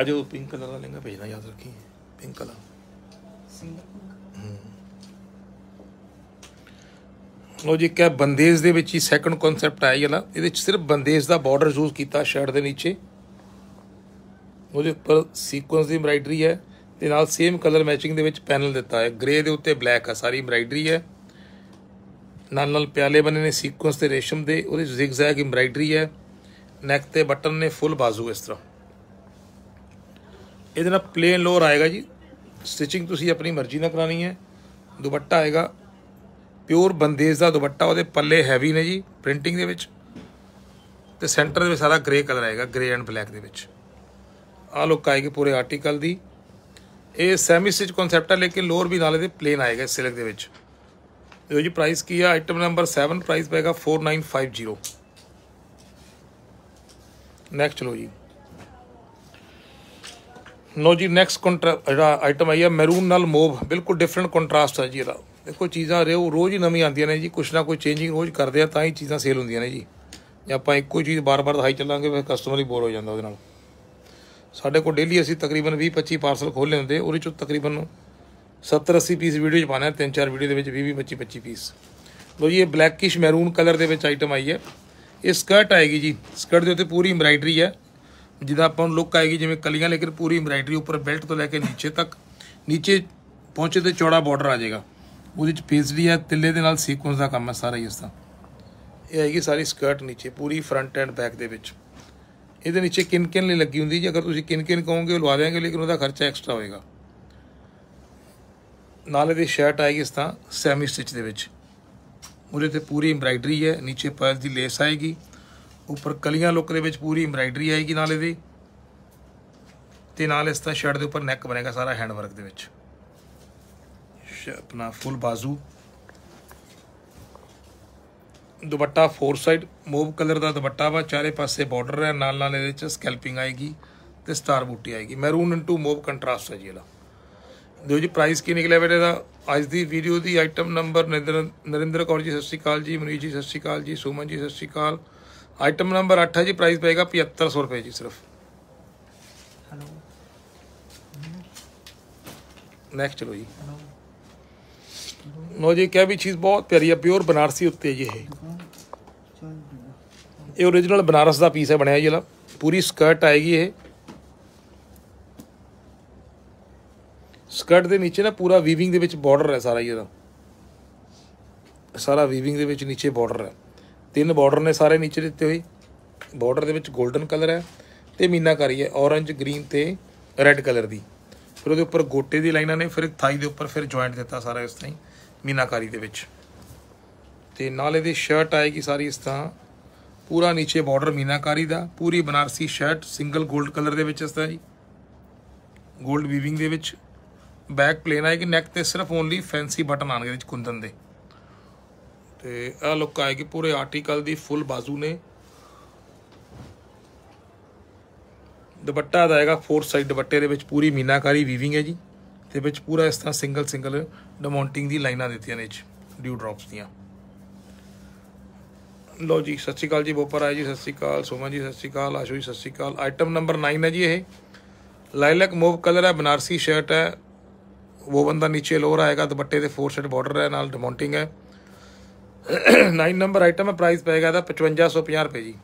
S1: अजो पिंक कलर का लहंगा भेजना याद रखिए पिंक कलर सिंगल ਉਹ ਜੀ ਕਹ ਬੰਦੇਜ ਦੇ ਵਿੱਚ ਹੀ ਸੈਕੰਡ ਕਨਸੈਪਟ ਆਇਆ ਜਿਹੜਾ ਇਹਦੇ ਵਿੱਚ ਸਿਰਫ ਬੰਦੇਜ ਦਾ ਬਾਰਡਰ ਯੂਜ਼ ਕੀਤਾ ਸ਼ਰਟ ਦੇ ਨੀਚੇ ਉਹਦੇ ਉੱਪਰ ਸੀਕੁਐਂਸ ਦੀ ਐਮਬ੍ਰਾਇਡਰੀ ਹੈ ਤੇ ਨਾਲ ਸੇਮ ਕਲਰ ਮੈਚਿੰਗ ਦੇ ਵਿੱਚ ਪੈਨਲ ਦਿੱਤਾ ਹੈ ਗ੍ਰੇ ਦੇ ਉੱਤੇ ਬਲੈਕ ਹੈ ਸਾਰੀ ਐਮਬ੍ਰਾਇਡਰੀ ਹੈ ਨਾਲ ਨਾਲ ਪਿਆਲੇ ਬਣੇ ਨੇ ਸੀਕੁਐਂਸ ਤੇ ਰੇਸ਼ਮ ਦੇ ਉਹਦੇ ਜ਼ਿਗਜ਼ੈਗ ਐਮਬ੍ਰਾਇਡਰੀ ਹੈ ਨੈਕ ਤੇ ਬਟਨ ਨੇ ਫੁੱਲ ਬਾਜ਼ੂ ਇਸ ਤਰ੍ਹਾਂ ਇਹਦੇ ਨਾਲ ਪਲੇਨ ਲੋਰ ਆਏਗਾ ਜੀ ਸਟਿਚਿੰਗ ਤੁਸੀਂ ਆਪਣੀ ਮਰਜ਼ੀ ਨਾਲ ਕਰਾਣੀ ਹੈ ਦੁਪੱਟਾ ਆਏਗਾ ਪਿਓਰ ਬੰਦੇਜ ਦਾ ਦੁਪੱਟਾ ਉਹਦੇ ਪੱਲੇ ਹੈਵੀ ਨੇ ਜੀ ਪ੍ਰਿੰਟਿੰਗ ਦੇ ਵਿੱਚ ਤੇ ਸੈਂਟਰ ਦੇ ਵਿੱਚ ਸਾਰਾ ਗ੍ਰੇ ਕਲਰ ਆਏਗਾ ਗ੍ਰੇ ਐਂਡ ਬਲੈਕ ਦੇ ਵਿੱਚ ਆ ਲੁੱਕ ਆਏਗੀ ਪੂਰੇ ਆਰਟੀਕਲ ਦੀ ਇਹ ਸੈਮੀ ਸਟਿਚ ਕਨਸੈਪਟ ਹੈ ਲੇਕਿਨ ਲੋਅਰ ਵੀ ਨਾਲੇ ਦੇ ਪਲੇਨ ਆਏਗਾ ਸਿਲਕ ਦੇ ਵਿੱਚ ਇਹੋ ਜੀ ਪ੍ਰਾਈਸ ਕੀ ਆ ਆਈਟਮ ਨੰਬਰ 7 ਪ੍ਰਾਈਸ ਪੈਗਾ 4950 ਨੈਕਸਟ ਲੋ ਜੀ ਨੋ ਜੀ ਨੈਕਸਟ ਕੰਟਰਾ ਜਿਹੜਾ ਆਈਟਮ ਆਈ ਹੈ ਮੈਰੂਨ ਨਾਲ ਮੋਵ ਬਿਲਕੁਲ ਡਿਫਰੈਂਟ ਕੰਟਰਾਸਟ ਹੈ ਜੀ ਇਹਦਾ ਦੇਖੋ ਚੀਜ਼ਾਂ ਰੇ ਉਹ ਰੋਜ਼ ਹੀ ਨਵੀਂ ਆਉਂਦੀਆਂ ਨੇ ਜੀ ਕੁਛ ਨਾ ਕੋਈ ਚੇਂਜਿੰਗ ਰੋਜ਼ ਕਰਦੇ ਆ ਤਾਂ ਹੀ ਚੀਜ਼ਾਂ ਸੇਲ ਹੁੰਦੀਆਂ ਨੇ ਜੀ ਜੇ ਆਪਾਂ ਇੱਕੋ ਚੀਜ਼ ਬਾਰ-ਬਾਰ ਦਿਖਾਈ ਚੱਲਾਂਗੇ ਫਿਰ ਕਸਟਮਰ ਹੀ ਬੋਰ ਹੋ ਜਾਂਦਾ ਉਹਦੇ ਨਾਲ ਸਾਡੇ ਕੋਲ ਡੇਲੀ ਅਸੀਂ ਤਕਰੀਬਨ 20-25 ਪਾਰਸਲ ਖੋਲੇ ਹੁੰਦੇ ਉਹਦੇ ਚੋਂ ਤਕਰੀਬਨ 70-80 ਪੀਸ ਵੀਡੀਓ 'ਚ ਪਾਣਾ ਤਿੰਨ ਚਾਰ ਵੀਡੀਓ ਦੇ ਵਿੱਚ 20-25 25 ਪੀਸ ਲੋ ਜੀ ਇਹ ਬਲੈਕਿਸ਼ ਮੈਰੂਨ ਕਲਰ ਦੇ ਵਿੱਚ ਆਈਟਮ ਆਈ ਹੈ ਇਹ ਸਕਰਟ ਆਏਗੀ ਜੀ ਸਕਰਟ ਦੇ ਉੱਤੇ ਪੂਰੀ ਐਮਬਰਾਇਡਰੀ ਹੈ ਜਿਹਦਾ ਆਪਾਂ ਨੂੰ ਲੁੱਕ ਆਏਗੀ ਜਿਵੇਂ ਕਲੀਆਂ ਲੇਕਿਨ ਪੂਰੀ ਐਮਬਰਾਇਡਰੀ ਉੱਪਰ ਬੈਲਟ ਤੋਂ ਲੈ ਕੇ ਨੀਚੇ ਤੱਕ ਨੀਚੇ ਪਹੁੰਚੇ ਤੇ ਚੌੜਾ ਬਾਰਡਰ ਆ ਜਾਏਗਾ ਉਹਦੇ ਚ ਪੇਸਲੀ ਹੈ ਤਿੱਲੇ ਦੇ ਨਾਲ ਸੀਕੁਐਂਸ ਦਾ ਕੰਮ ਹੈ ਸਾਰਾ ਹੀ ਇਸ ਦਾ ਇਹ ਹੈਗੀ ਸਾਰੀ ਸਕਰਟ ਨੀਚੇ ਪੂਰੀ ਫਰੰਟ ਐਂਡ ਬੈਕ ਦੇ ਵਿੱਚ ਇਹਦੇ ਨੀਚੇ ਕਿਨ ਕਿਨ ਲਈ ਲੱਗੀ ਹੁੰਦੀ ਜੇ ਅਗਰ ਤੁਸੀਂ ਕਿਨ ਕਿਨ ਕਹੋਗੇ ਉਹ ਲਵਾ ਦੇਾਂਗੇ ਲੇਕਿਨ ਉਹਦਾ ਖਰਚਾ ਐਕਸਟਰਾ ਹੋਏਗਾ ਨਾਲ ਇਹਦੀ ਸ਼ਰਟ ਆਏਗੀ ਇਸ ਤਾਂ ਸੈਮੀ ਸਟਿਚ ਦੇ ਵਿੱਚ ਉਹਦੇ ਤੇ ਪੂਰੀ ਐਮਬ੍ਰਾਇਡਰੀ ਹੈ ਨੀਚੇ ਪਰਲ ਦੀ ਲੇਸ ਆਏਗੀ ਉੱਪਰ ਕਲੀਆਂ ਲੁੱਕ ਦੇ ਵਿੱਚ ਪੂਰੀ ਐਮਬ੍ਰਾਇਡਰੀ ਆਏਗੀ ਨਾਲ ਇਹਦੀ ਤੇ ਨਾਲ ਇਸ ਤਾਂ ਸ਼ਰਟ ਦੇ ਉੱਪਰ ਨੈਕ ਬਣੇਗਾ ਸਾਰਾ ਹੈਂਡ ਵਰਕ ਦੇ ਵਿੱਚ ਆਪਣਾ ਫੁੱਲ ਬਾਜ਼ੂ ਦੁਪੱਟਾ ਫੋਰ ਸਾਈਡ ਮੋਵ ਕਲਰ ਦਾ ਦੁਪੱਟਾ ਵਾ ਚਾਰੇ ਪਾਸੇ ਬਾਰਡਰ ਹੈ ਨਾਲ ਨਾਲ ਇਹਦੇ ਵਿੱਚ ਸਕੈਲਪਿੰਗ ਆਏਗੀ ਤੇ ਸਟਾਰ ਬੂਟੀ ਆਏਗੀ ਮੈਰੂਨ ਇਨਟੂ ਮੋਵ ਕੰਟਰਾਸਟ ਹੈ ਜੀ ਇਹਦਾ ਦਿਓ ਜੀ ਪ੍ਰਾਈਸ ਕੀ ਨਿਕਲਿਆ ਬੇਟੇ ਦਾ ਅੱਜ ਦੀ ਵੀਡੀਓ ਦੀ ਆਈਟਮ ਨੰਬਰ ਨਰਿੰਦਰ ਕੌਰ ਜੀ ਸਤਿ ਸ਼੍ਰੀ ਅਕਾਲ ਜੀ ਮਨੀਸ਼ ਜੀ ਸਤਿ ਸ਼੍ਰੀ ਅਕਾਲ ਜੀ ਸੁਮਨ ਜੀ ਸਤਿ ਸ਼੍ਰੀ ਅਕਾਲ ਆਈਟਮ ਨੰਬਰ 8 ਹੈ ਜੀ ਪ੍ਰਾਈਸ ਪਏਗਾ 7500 ਰੁਪਏ ਜੀ ਸਿਰਫ ਹੈਲੋ ਨੈਕਸਟ ਚਲੋ ਜੀ ਨੋ ਜੀ ਕਹਿ ਵੀ ਚੀਜ਼ ਬਹੁਤ ਪਿਆਰੀ ਆ ਪਿਓਰ ਬਨਾਰਸੀ ਉੱਤੇ ਜੀ ਇਹ ਇਹ origignal ਬਨਾਰਸ ਦਾ ਪੀਸ ਹੈ ਬਣਿਆ ਜੀ ਇਹਦਾ ਪੂਰੀ ਸਕਰਟ ਆਏਗੀ ਇਹ ਸਕਰਟ ਦੇ ਨੀਚੇ ਨਾ ਪੂਰਾ ਵੀਵਿੰਗ ਦੇ ਵਿੱਚ ਬਾਰਡਰ ਹੈ ਸਾਰਾ ਇਹਦਾ ਸਾਰਾ ਵੀਵਿੰਗ ਦੇ ਵਿੱਚ ਨੀਚੇ ਬਾਰਡਰ ਹੈ ਤਿੰਨ ਬਾਰਡਰ ਨੇ ਸਾਰੇ ਨੀਚੇ ਦਿੱਤੇ ਹੋਏ ਬਾਰਡਰ ਦੇ ਵਿੱਚ 골ਡਨ ਕਲਰ ਹੈ ਤੇ ਮੀਨਾਕਾਰੀ ਹੈ ਔਰੰਜ ਗ੍ਰੀਨ ਤੇ ਰੈੱਡ ਕਲਰ ਦੀ ਫਿਰ ਉਹਦੇ ਉੱਪਰ ਗੋਟੇ ਦੀ ਲਾਈਨਾਂ ਨੇ ਫਿਰ ਥਾਈ ਦੇ ਉੱਪਰ ਫਿਰ ਜੁਆਇੰਟ ਦਿੱਤਾ ਸਾਰਾ ਇਸ ਤਰ੍ਹਾਂ ਹੀ ਮੀਨਾਕਾਰੀ ਦੇ ਵਿੱਚ ਤੇ ਨਾਲ ਇਹਦੀ ਸ਼ਰਟ ਆਏਗੀ ਸਾਰੀ ਇਸ ਤਰ੍ਹਾਂ ਪੂਰਾ ਨੀਚੇ ਬਾਰਡਰ ਮੀਨਾਕਾਰੀ ਦਾ ਪੂਰੀ ਬਨਾਰਸੀ ਸ਼ਰਟ ਸਿੰਗਲ 골ਡ ਕਲਰ ਦੇ ਵਿੱਚ ਇਸ ਤਰ੍ਹਾਂ ਜੀ 골ਡ ਵੀਵਿੰਗ ਦੇ ਵਿੱਚ ਬੈਕ ਪਲੇਨ ਆਏਗੀ ਨੈਕ ਤੇ ਸਿਰਫ ਓਨਲੀ ਫੈਂਸੀ ਬਟਨ ਆਣਗੇ ਵਿੱਚ ਕੁੰਦਨ ਦੇ ਤੇ ਇਹ ਲੁੱਕ ਆਏਗੀ ਪੂਰੇ ਆਰਟੀਕਲ ਦੀ ਫੁੱਲ ਬਾਜ਼ੂ ਨੇ ਦੁਪੱਟਾ ਦਾ ਆਏਗਾ ਫੋਰ ਸਾਈਡ ਦੁਪੱਟੇ ਦੇ ਵਿੱਚ ਪੂਰੀ ਮੀਨਾਕਾਰੀ ਵੀਵਿੰਗ ਹੈ ਜੀ ਤੇ ਵਿੱਚ ਪੂਰਾ ਇਸ ਤਰ੍ਹਾਂ ਸਿੰਗਲ ਸਿੰਗਲ ਡਮਾਉਂਟਿੰਗ ਦੀ ਲਾਈਨਾਂ ਦਿੱਤੀਆਂ ਨੇ ਚ ਡਿਊ ਡ੍ਰੌਪਸ ਦੀਆਂ ਲੋ ਜੀ ਸਤਿ ਸ਼੍ਰੀ ਅਕਾਲ ਜੀ ਬੋਪਰ ਆਏ ਜੀ ਸਤਿ ਸ਼੍ਰੀ ਅਕਾਲ ਸੋਮਾ ਜੀ ਸਤਿ ਸ਼੍ਰੀ ਅਕਾਲ ਆਸ਼ੂ ਜੀ ਸਤਿ ਸ਼੍ਰੀ ਅਕਾਲ ਆਈਟਮ ਨੰਬਰ 9 ਹੈ ਜੀ ਇਹ ਲਾਈਲਕ ਮੂਵ ਕਲਰ ਹੈ ਬਨਾਰਸੀ ਸ਼ਰਟ ਹੈ ਉਹ ਬੰਦਾ ਨੀਚੇ ਲੋਰ ਆਏਗਾ ਦੁਪੱਟੇ ਦੇ 4 ਸੈਟ ਬਾਰਡਰ ਹੈ ਨਾਲ ਡਮਾਉਂਟਿੰਗ ਹੈ 9 ਨੰਬਰ ਆਈਟਮ ਹੈ ਪ੍ਰਾਈਸ ਪਏਗਾ ਇਹਦਾ 5550 ਰੁਪਏ ਜੀ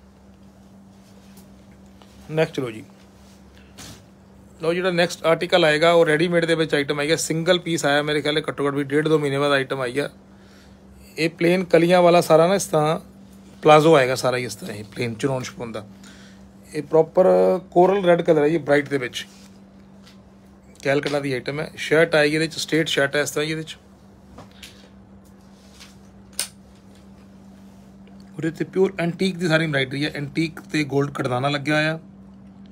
S1: ਨੈਕਸਟ ਲੋ ਜੀ ਲੋ ਜਿਹੜਾ ਨੈਕਸਟ ਆਰਟੀਕਲ ਆਏਗਾ ਉਹ ਰੈਡੀਮੇਡ ਦੇ ਵਿੱਚ ਆਈਟਮ ਆਈ ਹੈ ਸਿੰਗਲ ਪੀਸ ਆਇਆ ਮੇਰੇ ਖਿਆਲੇ ਘੱਟੋ ਘੱਟ ਵੀ ਡੇਢ ਦੋ ਮਹੀਨੇ ਬਾਅਦ ਆਈਟਮ ਆਈ ਆ ਇਹ ਪਲੇਨ ਕਲੀਆਂ ਵਾਲਾ ਸਾਰਾ ਨਾ ਇਸ ਤਰ੍ਹਾਂ ਪਲਾਜ਼ੋ ਆਏਗਾ ਸਾਰਾ ਇਸ ਤਰ੍ਹਾਂ ਹੀ ਪਲੇਨ ਚੁਨੌਨ ਸ਼ਪੂਨ ਦਾ ਇਹ ਪ੍ਰੋਪਰ ਕੋਰਲ ਰੈੱਡ ਕਲਰ ਹੈ ਇਹ ਬ੍ਰਾਈਟ ਦੇ ਵਿੱਚ ਕੈਲਕਟਾ ਦੀ ਆਈਟਮ ਹੈ ਸ਼ਰਟ ਆਈ ਇਹਦੇ ਵਿੱਚ ਸਟੇਟ ਸ਼ਰਟ ਹੈ ਇਸ ਤਰ੍ਹਾਂ ਇਹਦੇ ਵਿੱਚ ਉਹਦੇ ਤੇ ਪਿਓਰ ਐਂਟੀਕ ਦੀ ਸਾਰੀ ਐਮਬਰਾਇਡਰੀ ਹੈ ਐਂਟੀਕ ਤੇ 골ਡ ਕਟਦਾਨਾ ਲੱਗਿਆ ਹੋਇਆ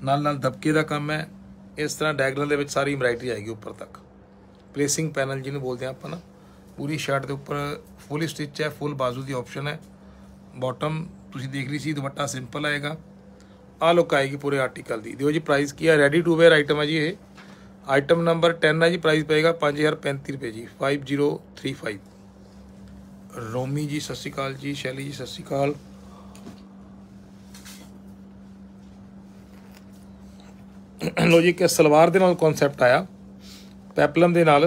S1: ਨਾਲ ਨਾਲ ਦਬਕੇ ਦਾ ਕੰਮ ਹੈ ਇਸ ਤਰ੍ਹਾਂ ਡਾਇਗਨਲ ਦੇ ਵਿੱਚ ਸਾਰੀ ਐਮਬਰਾਇਡਰੀ ਆਏਗੀ ਉੱਪਰ ਤੱਕ ਪਲੇਸਿੰਗ ਪੈਨਲ ਜਿਹਨੂੰ ਬੋਲਦੇ ਆ ਆਪਾਂ ਨਾ ਪੂਰੀ ਸ਼ਰਟ ਦੇ ਉੱਪਰ ਫੁੱਲ ਸਟਿਚ ਹੈ ਫੁੱਲ ਬਾਜ਼ੂ ਦੀ ਆਪਸ਼ਨ ਹੈ ਬਾਟਮ ਤੁਸੀਂ ਦੇਖ ਲਈ ਸੀ ਦੁਪੱਟਾ ਸਿੰਪਲ ਆਏਗਾ ਆ ਲੁੱਕ ਆਏਗੀ ਪੂਰੇ ਆਰਟੀਕਲ ਦੀ ਦਿਓ ਜੀ ਪ੍ਰਾਈਸ ਕੀ ਹੈ ਰੈਡੀ ਟੂ ਵੇਅਰ ਆਈਟਮ ਹੈ ਜੀ ਇਹ ਆਈਟਮ ਨੰਬਰ 10 ਹੈ ਜੀ ਪ੍ਰਾਈਸ ਪਏਗਾ 5035 ਰੁਪਏ ਜੀ 5035 ਰੋਮੀ ਜੀ ਸਤਿ ਸ਼੍ਰੀ ਅਕਾਲ ਜੀ ਸ਼ੈਲੀ ਜੀ ਸਤਿ ਸ਼੍ਰੀ ਅਕਾਲ ਲੋ ਜੀ ਕਿ ਸਲਵਾਰ ਦੇ ਨਾਲ ਕਨਸੈਪਟ ਆਇਆ ਪੈਪਲਮ ਦੇ ਨਾਲ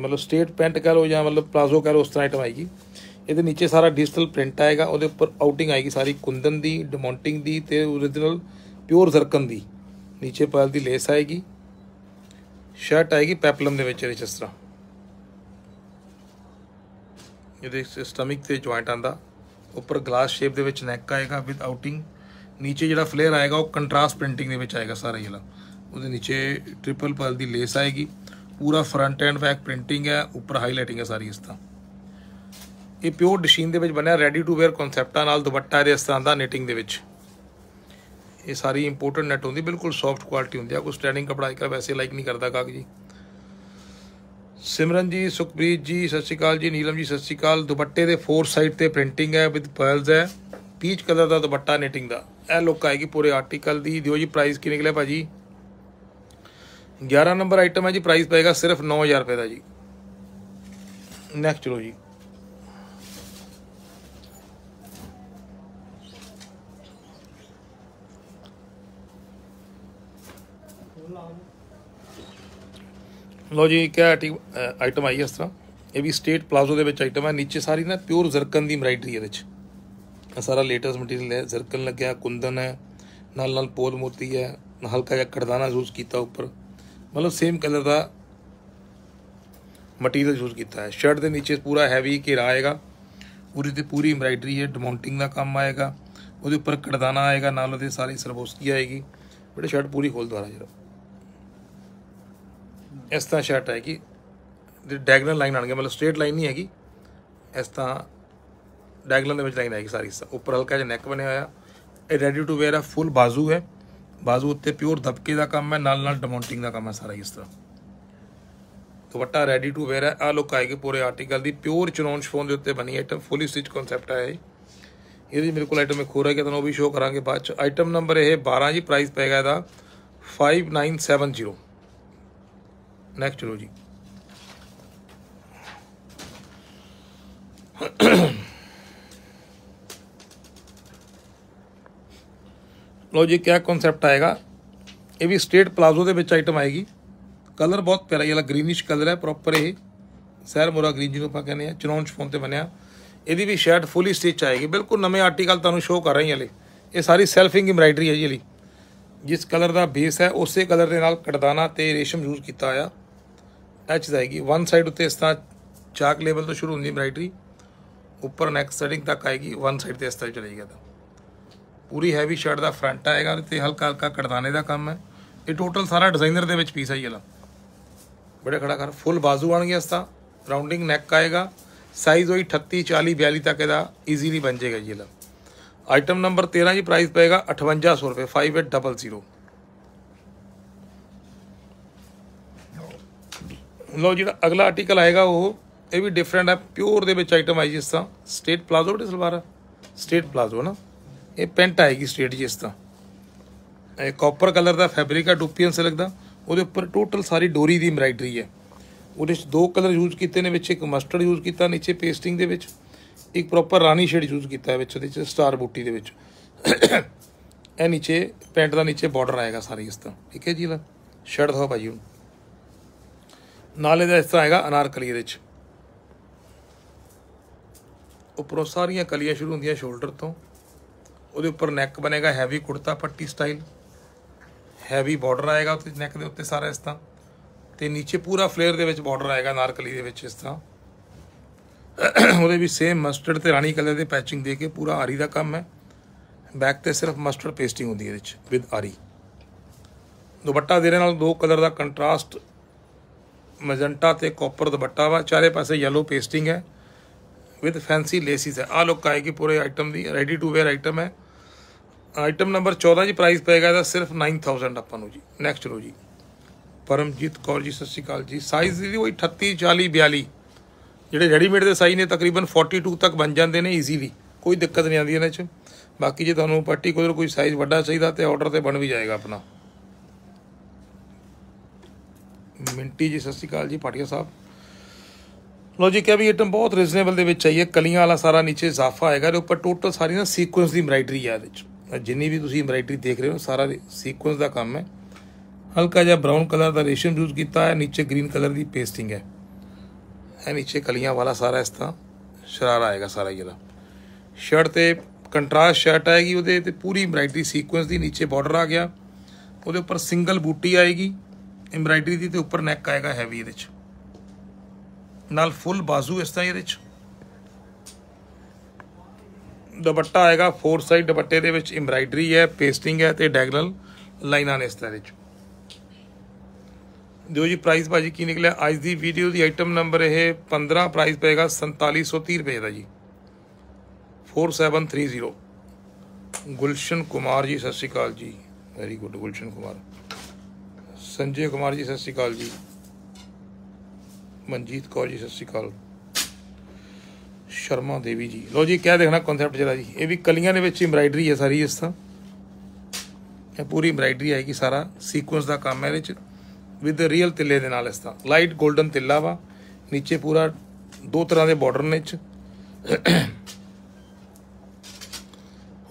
S1: ਮਤਲਬ ਸਟੇਟ ਪੈਂਟ ਕਹ ਲੋ ਜਾਂ ਮਤਲਬ ਪਲਾਜ਼ੋ ਕਹ ਲੋ ਉਸ ਤਰ੍ਹਾਂ ਆਈਟਮ ਆਏਗੀ ਇਹਦੇ ਨੀਚੇ ਸਾਰਾ ਡਿਜੀਟਲ ਪ੍ਰਿੰਟ ਆਏਗਾ ਉਹਦੇ ਉੱਪਰ ਆਊਟਿੰਗ ਆਏਗੀ ਸਾਰੀ ਕੁੰਦਨ ਦੀ ਡਿਮੌਂਟਿੰਗ ਦੀ ਤੇ origignal ਪਿਓਰ ਜ਼ਰਕਨ ਦੀ ਨੀਚੇ ਪਾਲ ਦੀ ਲੇਸ ਆਏਗੀ ਸ਼ਰਟ ਆਏਗੀ ਪੈਪਲਮ ਦੇ ਵਿੱਚ ਇਸ ਤਰ੍ਹਾਂ ਇਹਦੇ ਸਟਮਿਕ ਤੇ ਜੁਆਇੰਟ ਆਂਦਾ ਉੱਪਰ ਗਲਾਸ ਸ਼ੇਪ ਦੇ ਵਿੱਚ ਨੈਕ ਆਏਗਾ ਵਿਦ ਆਊਟਿੰਗ ਨੀਚੇ ਜਿਹੜਾ ਫਲੇਅਰ ਆਏਗਾ ਉਹ ਕੰਟਰਾਸਟ ਪ੍ਰਿੰਟਿੰਗ ਦੇ ਵਿੱਚ ਆਏਗਾ ਸਾਰਾ ਇਹਲਾ ਉਹਦੇ ਨੀਚੇ ਟ੍ਰਿਪਲ ਪਰਲ ਦੀ ਲੇਸ ਆਏਗੀ ਪੂਰਾ ਫਰੰਟ ਐਂਡ ਬੈਕ ਪ੍ਰਿੰਟਿੰਗ ਹੈ ਉੱਪਰ ਹਾਈਲਾਈਟਿੰਗ ਹੈ ਸਾਰੀ ਇਸ ਤਰ੍ਹਾਂ ਇਹ ਪਿਓਰ ਡਿਸ਼ੀਨ ਦੇ ਵਿੱਚ ਬਣਿਆ ਰੈਡੀ ਟੂ ਵੇਅਰ ਕਨਸੈਪਟਾਂ ਨਾਲ ਦੁਪੱਟਾ ਦੇ ਇਸ ਤਰ੍ਹਾਂ ਦਾ ਨੀਟਿੰਗ ਦੇ ਵਿੱਚ ਇਹ ਸਾਰੀ ਇੰਪੋਰਟਡ ਨੈਟ ਹੁੰਦੀ ਬਿਲਕੁਲ ਸੌਫਟ ਕੁਆਲਿਟੀ ਹੁੰਦੀ ਆ ਕੋਈ ਸਟੈਂਡਿੰਗ ਕਪੜਾ ਇਕਰ ਵੈਸੇ ਲਾਈਕ ਨਹੀਂ ਕਰਦਾ ਕਾਕ ਜੀ ਸਿਮਰਨ ਜੀ ਸੁਖਬੀਰ ਜੀ ਸਤਿ ਸ਼੍ਰੀ ਅਕਾਲ ਜੀ ਨੀਲਮ ਜੀ ਸਤਿ ਸ਼੍ਰੀ ਅਕਾਲ ਦੁਪੱਟੇ ਦੇ ਫੋਰ ਸਾਈਡ ਤੇ ਪ੍ਰਿੰਟਿੰਗ ਹੈ ਵਿਦ ਪਰਲਸ ਹੈ ਪੀਚ ਕਲਰ ਦਾ ਦੁਪੱਟਾ ਨੀਟਿੰਗ ਦਾ ਇਹ ਲੁੱਕ ਆਏਗੀ ਪੂਰੇ ਆਰਟੀਕਲ ਦੀ ਦਿਓ ਜੀ ਪ੍ਰਾਈਸ ਕੀ ਨਿਕਲਿਆ ਭਾਜੀ 11 ਨੰਬਰ ਆਈਟਮ ਹੈ ਜੀ ਪ੍ਰਾਈਸ ਪਏਗਾ ਸਿਰਫ 9000 ਰੁਪਏ ਦਾ ਜੀ ਨੈਕਸਟ ਚਲੋ ਜੀ ਲੋ ਜੀ ਕਿਹ ਆਈਟਮ ਆਈ ਇਸ ਤਰ੍ਹਾਂ ਇਹ ਵੀ ਸਟੇਟ ਪਲਾਜ਼ੋ ਦੇ ਵਿੱਚ ਆਈਟਮ ਹੈ ਨੀਚੇ ਸਾਰੀ ਨਾ ਪਿਓਰ ਜ਼ਰਕਨ ਦੀ ਮਰਾਈਟਰੀ ਹੈ ਵਿੱਚ ਆ ਸਾਰਾ ਲੇਟੈਸਟ ਮਟੀਰੀਅਲ ਹੈ ਜ਼ਰਕਨ ਲੱਗਿਆ ਕੁੰਦਨ ਹੈ ਨਾਲ ਨਾਲ ਪੋਲ ਮੋਤੀ ਹੈ ਹਲਕਾ ਜਿਹਾ ਕੜਦਾਨਾ ਯੂਜ਼ ਕੀਤਾ ਉੱਪਰ ਮਤਲਬ ਸੇਮ ਕਲਰ ਦਾ ਮਟੀਰੀਅਲ ਯੂਜ਼ ਕੀਤਾ ਹੈ ਸ਼ਰਟ ਦੇ ਨੀਚੇ ਪੂਰਾ ਹੈਵੀ ਘੇਰਾ ਆਏਗਾ ਪੂਰੀ ਤੇ ਪੂਰੀ ਐਮਬਰਾਇਡਰੀ ਹੈ ਡਮਾਉਂਟਿੰਗ ਦਾ ਕੰਮ ਆਏਗਾ ਉਹਦੇ ਉੱਪਰ ਕੜਦਾਨਾ ਆਏਗਾ ਨਾਲ ਉਹਦੇ ਸਾਰੀ ਸਰਬੋਸਕੀ ਆਏਗੀ ਬੜੇ ਸ਼ਰਟ ਪੂਰੀ ਖੋਲ ਦਵਾਰਾ ਜਰਾ ਇਸ ਤਰ੍ਹਾਂ ਸ਼ਰਟ ਆਏਗੀ ਡਾਇਗਨਲ ਲਾਈਨ ਆਣਗੇ ਮਤਲਬ ਸਟ੍ਰੇਟ ਲਾਈਨ ਨਹੀਂ ਹੈਗੀ ਇਸ ਤਰ੍ਹਾਂ ਡਾਇਗਨਲ ਦੇ ਵਿੱਚ ਲਾਈਨ ਆਏਗੀ ਸਾਰੀ ਹਿੱਸਾ ਉੱਪਰ ਹਲਕਾ ਜਿਹਾ ਨੈਕ ਬਣਿਆ ਹੋਇਆ ਇਹ ਰੈਡੀ ਟੂ ਵੇਅਰ ਆ ਫੁੱਲ ਬਾਜ਼ੂ ਹੈ ਬਾਜ਼ੂ ਉੱਤੇ ਪਿਓਰ ਦਬਕੇ ਦਾ ਕੰਮ ਹੈ ਨਾਲ ਨਾਲ ਡਮਾਉਂਟਿੰਗ ਦਾ ਕੰਮ ਹੈ ਸਾਰਾ ਇਸ ਤਰ੍ਹਾਂ ਦੁਪੱਟਾ ਰੈਡੀ ਟੂ ਵੇਅਰ ਹੈ ਆ ਲੁੱਕ ਆਏਗੀ ਪੂਰੇ ਆਰਟੀਕਲ ਦੀ ਪਿਓਰ ਚਨੌਨ ਸ਼ਫੋਨ ਦੇ ਉੱਤੇ ਬਣੀ ਆਈਟਮ ਫੁੱਲੀ ਸਟਿਚ ਕਨਸੈਪਟ ਹੈ ਇਹ ਇਹਦੀ ਮੇਰੇ ਕੋਲ ਆਈਟਮ ਇੱਕ ਹੋਰ ਹੈ ਕਿ ਤੁਹਾਨੂੰ ਉਹ ਵੀ ਸ਼ੋਅ ਕਰਾਂਗੇ ਬਾਅਦ ਚ ਆਈਟਮ ਨੰਬਰ ਇਹ 12 ਜੀ ਪ੍ਰਾਈਸ ਪੈਗਾ ਇਹਦਾ 5970 ਨੈਕਸਟ ਲੋ ਜੀ ਲੋ ਕਿਆ ਕਨਸੈਪਟ ਆਏਗਾ ਇਹ ਵੀ ਸਟੇਟ ਪਲਾਜ਼ੋ ਦੇ ਵਿੱਚ ਆਈਟਮ ਆਏਗੀ ਕਲਰ ਬਹੁਤ ਪਿਆਰਾ ਇਹ ਵਾਲਾ ਗ੍ਰੀਨਿਸ਼ ਕਲਰ ਹੈ ਪ੍ਰੋਪਰ ਇਹ ਸਹਿਰ ਮੋਰਾ ਗ੍ਰੀਨ ਜਿਹਨੂੰ ਆਪਾਂ ਕਹਿੰਦੇ ਆ ਚਨੌਨ ਫੋਨ ਤੇ ਬਣਿਆ ਇਹਦੀ ਵੀ ਸ਼ਰਟ ਫੁੱਲੀ ਸਟਿਚ ਆਏਗੀ ਬਿਲਕੁਲ ਨਵੇਂ ਆਰਟੀਕਲ ਤੁਹਾਨੂੰ ਸ਼ੋਅ ਕਰ ਰਹੀ ਹਾਂ ਹਲੇ ਇਹ ਸਾਰੀ ਸੈਲਫਿੰਗ ਐਮਬ੍ਰਾਇਡਰੀ ਹੈ ਜੀ ਲਈ ਜਿਸ ਕਲਰ ਦਾ ਬੇਸ ਹੈ ਉਸੇ ਕਲਰ ਦੇ ਨਾਲ ਕਟਦਾਨਾ ਤੇ ਰੇਸ਼ਮ ਯੂਜ਼ ਕੀਤਾ ਆ ਐਚ ਜਾਏਗੀ ਵਨ ਸਾਈਡ ਉੱਤੇ ਇਸ ਤਰ੍ਹਾਂ ਚਾਕ ਲੇਵਲ ਤੋਂ ਸ਼ੁਰੂ ਹੁੰਦੀ ਐਮਬ੍ਰਾਇਡਰੀ ਉੱਪਰ ਨੈਕ ਸਟਿੰਗ ਤੱਕ ਆਏਗੀ ਵਨ ਸਾਈਡ ਤੇ ਇਸ ਤਰ੍ਹਾਂ ਚਲੇਗੀ ਤਾਂ ਪੂਰੀ ਹੈਵੀ ਸ਼ਰਟ ਦਾ ਫਰੰਟ ਆਏਗਾ ਤੇ ਹਲਕਾ ਹਲਕਾ ਕੜਦਾਨੇ ਦਾ ਕੰਮ ਹੈ ਇਹ ਟੋਟਲ ਸਾਰਾ ਡਿਜ਼ਾਈਨਰ ਦੇ ਵਿੱਚ ਪੀਸ ਆਈ ਇਹਦਾ ਬੜੇ ਖੜਾ ਕਰ ਫੁੱਲ ਬਾਜ਼ੂ ਆਣਗੇ ਇਸਤਾ ਰਾਉਂਡਿੰਗ ਨੈਕ ਆਏਗਾ ਸਾਈਜ਼ ਹੋਈ 38 40 42 ਤੱਕ ਇਹਦਾ ਈਜ਼ੀਲੀ ਬਣ ਜਾਏਗਾ ਜੀ ਇਹਦਾ ਆਈਟਮ ਨੰਬਰ 13 ਜੀ ਪ੍ਰਾਈਸ ਪਏਗਾ 5800 ਰੁਪਏ 5800 ਲੋ ਜਿਹੜਾ ਅਗਲਾ ਆਰਟੀਕਲ ਆਏਗਾ ਉਹ ਇਹ ਵੀ ਡਿਫਰੈਂਟ ਹੈ ਪਿਓਰ ਦੇ ਵਿੱਚ ਆਈਟਮ ਆਈ ਜਿਸ ਤਰ੍ਹਾਂ ਸਟੇਟ ਪਲਾਜ਼ੋ ਤੇ ਸਲਵਾਰ ਸਟੇਟ ਪਲਾਜ਼ੋ ਨਾ ਇਹ ਪੈਂਟ ਆਏਗੀ ਸਟ੍ਰੇਟ ਜੀ ਇਸ ਤਰ੍ਹਾਂ ਇਹ ਕਾਪਰ ਕਲਰ ਦਾ ਫੈਬਰਿਕ ਆ ਡੂਪੀਅਨ ਸਿਲਕ ਦਾ ਉਹਦੇ ਉੱਪਰ ਟੋਟਲ ਸਾਰੀ ਡੋਰੀ ਦੀ ਐਮਬਰਾਇਡਰੀ ਹੈ ਉਹਦੇ ਵਿੱਚ ਦੋ ਕਲਰ ਯੂਜ਼ ਕੀਤੇ ਨੇ ਵਿੱਚ ਇੱਕ ਮਸਟਰਡ ਯੂਜ਼ ਕੀਤਾ ਨੀਚੇ ਪੇਸਟਿੰਗ ਦੇ ਵਿੱਚ ਇੱਕ ਪ੍ਰੋਪਰ ਰਾਣੀ ਸ਼ੇਡ ਯੂਜ਼ ਕੀਤਾ ਹੈ ਵਿੱਚ ਉਹਦੇ ਚ ਸਟਾਰ ਬੂਟੀ ਦੇ ਵਿੱਚ ਇਹ ਨੀਚੇ ਪੈਂਟ ਦਾ ਨੀਚੇ ਬਾਰਡਰ ਆਏਗਾ ਸਾਰੀ ਇਸ ਤਰ੍ਹਾਂ ਠੀਕ ਹੈ ਜੀ ਇਹਦਾ ਸ਼ਰਟ ਦਾ ਭਾਈ ਹੁਣ ਨਾਲੇ ਦਾ ਇਸ ਤਰ੍ਹਾਂ ਆਏਗਾ ਅਨਾਰਕਲੀ ਦੇ ਵਿੱਚ ਉਪਰੋਂ ਸਾਰੀਆਂ ਕਲੀਆਂ ਸ਼ੁਰੂ ਹੁੰਦੀਆਂ ਸ਼ੋਲਡਰ ਤੋਂ ਉਹਦੇ ਉੱਪਰ ਨੈਕ ਬਣੇਗਾ ਹੈਵੀ ਕੁੜਤਾ ਪੱਟੀ ਸਟਾਈਲ ਹੈਵੀ ਬਾਰਡਰ ਆਏਗਾ ਉੱਤੇ ਨੈਕ ਦੇ ਉੱਤੇ ਸਾਰਾ ਇਸ ਤਰ੍ਹਾਂ ਤੇ ਨੀਚੇ ਪੂਰਾ ਫਲੇਅਰ ਦੇ ਵਿੱਚ ਬਾਰਡਰ ਆਏਗਾ ਨਾਰਕਲੀ ਦੇ ਵਿੱਚ ਇਸ ਤਰ੍ਹਾਂ ਉਹਦੇ ਵੀ ਸੇਮ ਮਸਟਰਡ ਤੇ ਰਾਣੀ ਕਲਰ ਦੇ ਪੈਚਿੰਗ ਦੇ ਕੇ ਪੂਰਾ ਆਰੀ ਦਾ ਕੰਮ ਹੈ ਬੈਕ ਤੇ ਸਿਰਫ ਮਸਟਰਡ ਪੇਸਟਿੰਗ ਹੁੰਦੀ ਹੈ ਇਹਦੇ ਵਿੱਚ ਵਿਦ ਆਰੀ ਦੁਪੱਟਾ ਦੇ ਨਾਲ ਦੋ ਕਲਰ ਦਾ ਕੰਟਰਾਸਟ ਮੈਜੈਂਟਾ ਤੇ ਕਾਪਰ ਦੁਪੱਟਾ ਵਾ ਚਾਰੇ ਪਾਸੇ yellow ਪੇਸਟਿੰਗ ਹੈ विद फैंसी लेसिस ਆ ਲੋਕ लुक आएगी ਪੂਰੇ ਆਈਟਮ ਦੀ ਰੈਡੀ ਟੂ ਵੇਅਰ ਆਈਟਮ ਹੈ ਆਈਟਮ ਨੰਬਰ 14 ਜੀ ਪ੍ਰਾਈਸ ਪਏਗਾ ਇਹਦਾ ਸਿਰਫ 9000 ਆਪਾਂ ਨੂੰ ਜੀ ਨੈਕਸਟ ਲੋ ਜੀ ਪਰਮਜੀਤ ਕੌਰ ਜੀ ਸਤਿ ਸ਼੍ਰੀ ਅਕਾਲ ਜੀ ਸਾਈਜ਼ ਦੀ ਉਹ 38 40 42 ਜਿਹੜੇ ਰੈਡੀਮੇਡ ਦੇ ਸਾਈਜ਼ ਨੇ ਤਕਰੀਬਨ 42 ਤੱਕ ਬਣ ਜਾਂਦੇ ਨੇ ਈਜ਼ੀਲੀ ਕੋਈ ਦਿੱਕਤ ਨਹੀਂ ਆਉਂਦੀ ਇਹਨਾਂ 'ਚ ਬਾਕੀ ਜੇ ਤੁਹਾਨੂੰ ਪਾਰਟੀਕੂਲਰ ਕੋਈ ਸਾਈਜ਼ ਵੱਡਾ ਚਾਹੀਦਾ ਤੇ ਆਰਡਰ ਤੇ ਬਣ ਵੀ ਜਾਏਗਾ ਆਪਣਾ ਮਿੰਟੀ ਜੀ ਸਤਿ ਸ਼੍ਰੀ ਅਕਾਲ ਜੀ ਪਾਟਿਆ ਸਾਹਿਬ ਲੋ ਜੀ ਕਿਹਾ ਵੀ ਆਈਟਮ ਬਹੁਤ ਰੀਜ਼ਨੇਬਲ ਦੇ ਵਿੱਚ ਆਈ ਹੈ ਕਲੀਆਂ ਵਾਲਾ ਸਾਰਾ ਨੀਚੇ ਜ਼ਾਫਾ ਆਏਗਾ ਤੇ ਉੱਪਰ ਟੋਟਲ ਸਾਰੀ ਨਾ ਸੀਕੁਐਂਸ ਦੀ ਐਮਬ੍ਰਾਇਡਰੀ ਆ ਇਹਦੇ ਵਿੱਚ ਜਿੰਨੀ ਵੀ ਤੁਸੀਂ ਐਮਬ੍ਰਾਇਡਰੀ ਦੇਖ ਰਹੇ ਹੋ ਸਾਰਾ ਸੀਕੁਐਂਸ ਦਾ ਕੰਮ ਹੈ ਹਲਕਾ ਜਿਹਾ ਬ੍ਰਾਊਨ ਕਲਰ ਦਾ ਰੇਸ਼ਮ ਯੂਜ਼ ਕੀਤਾ ਹੈ ਨੀਚੇ ਗ੍ਰੀਨ ਕਲਰ ਦੀ ਪੇਸਟਿੰਗ ਹੈ ਇਹ ਨੀਚੇ ਕਲੀਆਂ ਵਾਲਾ ਸਾਰਾ ਇਸ ਤਰ੍ਹਾਂ ਸ਼ਰਾਰਾ ਆਏਗਾ ਸਾਰਾ ਇਹਦਾ ਸ਼ਰਟ ਤੇ ਕੰਟਰਾਸਟ ਸ਼ਰਟ ਆਏਗੀ ਉਹਦੇ ਤੇ ਪੂਰੀ ਐਮਬ੍ਰਾਇਡਰੀ ਸੀਕੁਐਂਸ ਦੀ ਨੀਚੇ ਬਾਰਡਰ ਆ ਗਿਆ ਉਹਦੇ ਉੱਪਰ ਸਿੰਗਲ ਬੂਟੀ ਆਏਗੀ ਐਮਬ੍ਰਾਇਡਰੀ ਦੀ ਤੇ ਉੱਪਰ ਨੈਕ ਆਏਗਾ ਹੈਵੀ ਇਹਦੇ ਵਿੱਚ ਨਾਲ ਫੁੱਲ ਬਾਜ਼ੂ ਇਸ ਤਰ੍ਹਾਂ ਇਹਦੇ ਚ ਦੁਪੱਟਾ ਆਏਗਾ ਫੋਰ ਸਾਈਡ ਦੁਪੱਟੇ ਦੇ ਵਿੱਚ ਐਮਬ੍ਰਾਇਡਰੀ ਹੈ ਪੇਸਟਿੰਗ ਹੈ ਤੇ ਡੈਗਨਲ ਲਾਈਨਾਂ ਨੇ ਇਸ ਤਰ੍ਹਾਂ ਵਿੱਚ ਚ ਦਿਓ ਜੀ ਪ੍ਰਾਈਸ ਭਾਜੀ ਕੀ ਨਿਕਲਿਆ ਅੱਜ ਦੀ ਵੀਡੀਓ ਦੀ ਆਈਟਮ ਨੰਬਰ ਇਹ 15 ਪ੍ਰਾਈਸ ਪਏਗਾ 4730 ਰੁਪਏ ਦਾ ਜੀ 4730 ਗੁਲਸ਼ਨ ਕੁਮਾਰ ਜੀ ਸਤਿ ਸ਼੍ਰੀ ਅਕਾਲ ਜੀ ਵੈਰੀ ਗੁੱਡ ਗੁਲਸ਼ਨ ਕੁਮਾਰ ਸੰਜੇ ਕੁਮਾਰ ਜੀ ਸਤਿ ਸ਼੍ਰੀ ਅਕਾਲ ਜੀ ਮਨਜੀਤ ਕੌਰ ਜੀ ਸਤਿ ਸ਼੍ਰੀ ਅਕਾਲ ਸ਼ਰਮਾ ਦੇਵੀ ਜੀ ਲੋ ਜੀ ਕਿਆ ਦੇਖਣਾ ਕਨਸੈਪਟ ਜਿਹੜਾ ਜੀ ਇਹ ਵੀ ਕਲੀਆਂ ਦੇ ਵਿੱਚ ਐਮਬਰਾਇਡਰੀ ਹੈ ਸਾਰੀ ਇਸ ਤਾਂ ਇਹ ਪੂਰੀ ਐਮਬਰਾਇਡਰੀ ਆਏਗੀ ਸਾਰਾ ਸੀਕੁਐਂਸ ਦਾ ਕੰਮ ਹੈ ਇਹਦੇ ਵਿੱਚ ਵਿਦ ਰੀਅਲ ਤਿੱਲੇ ਦੇ ਨਾਲ ਇਸ ਤਾਂ ਲਾਈਟ 골ਡਨ ਤਿੱਲਾ ਵਾ ਨੀਚੇ ਪੂਰਾ ਦੋ ਤਰ੍ਹਾਂ ਦੇ ਬਾਰਡਰ ਨੇ ਚ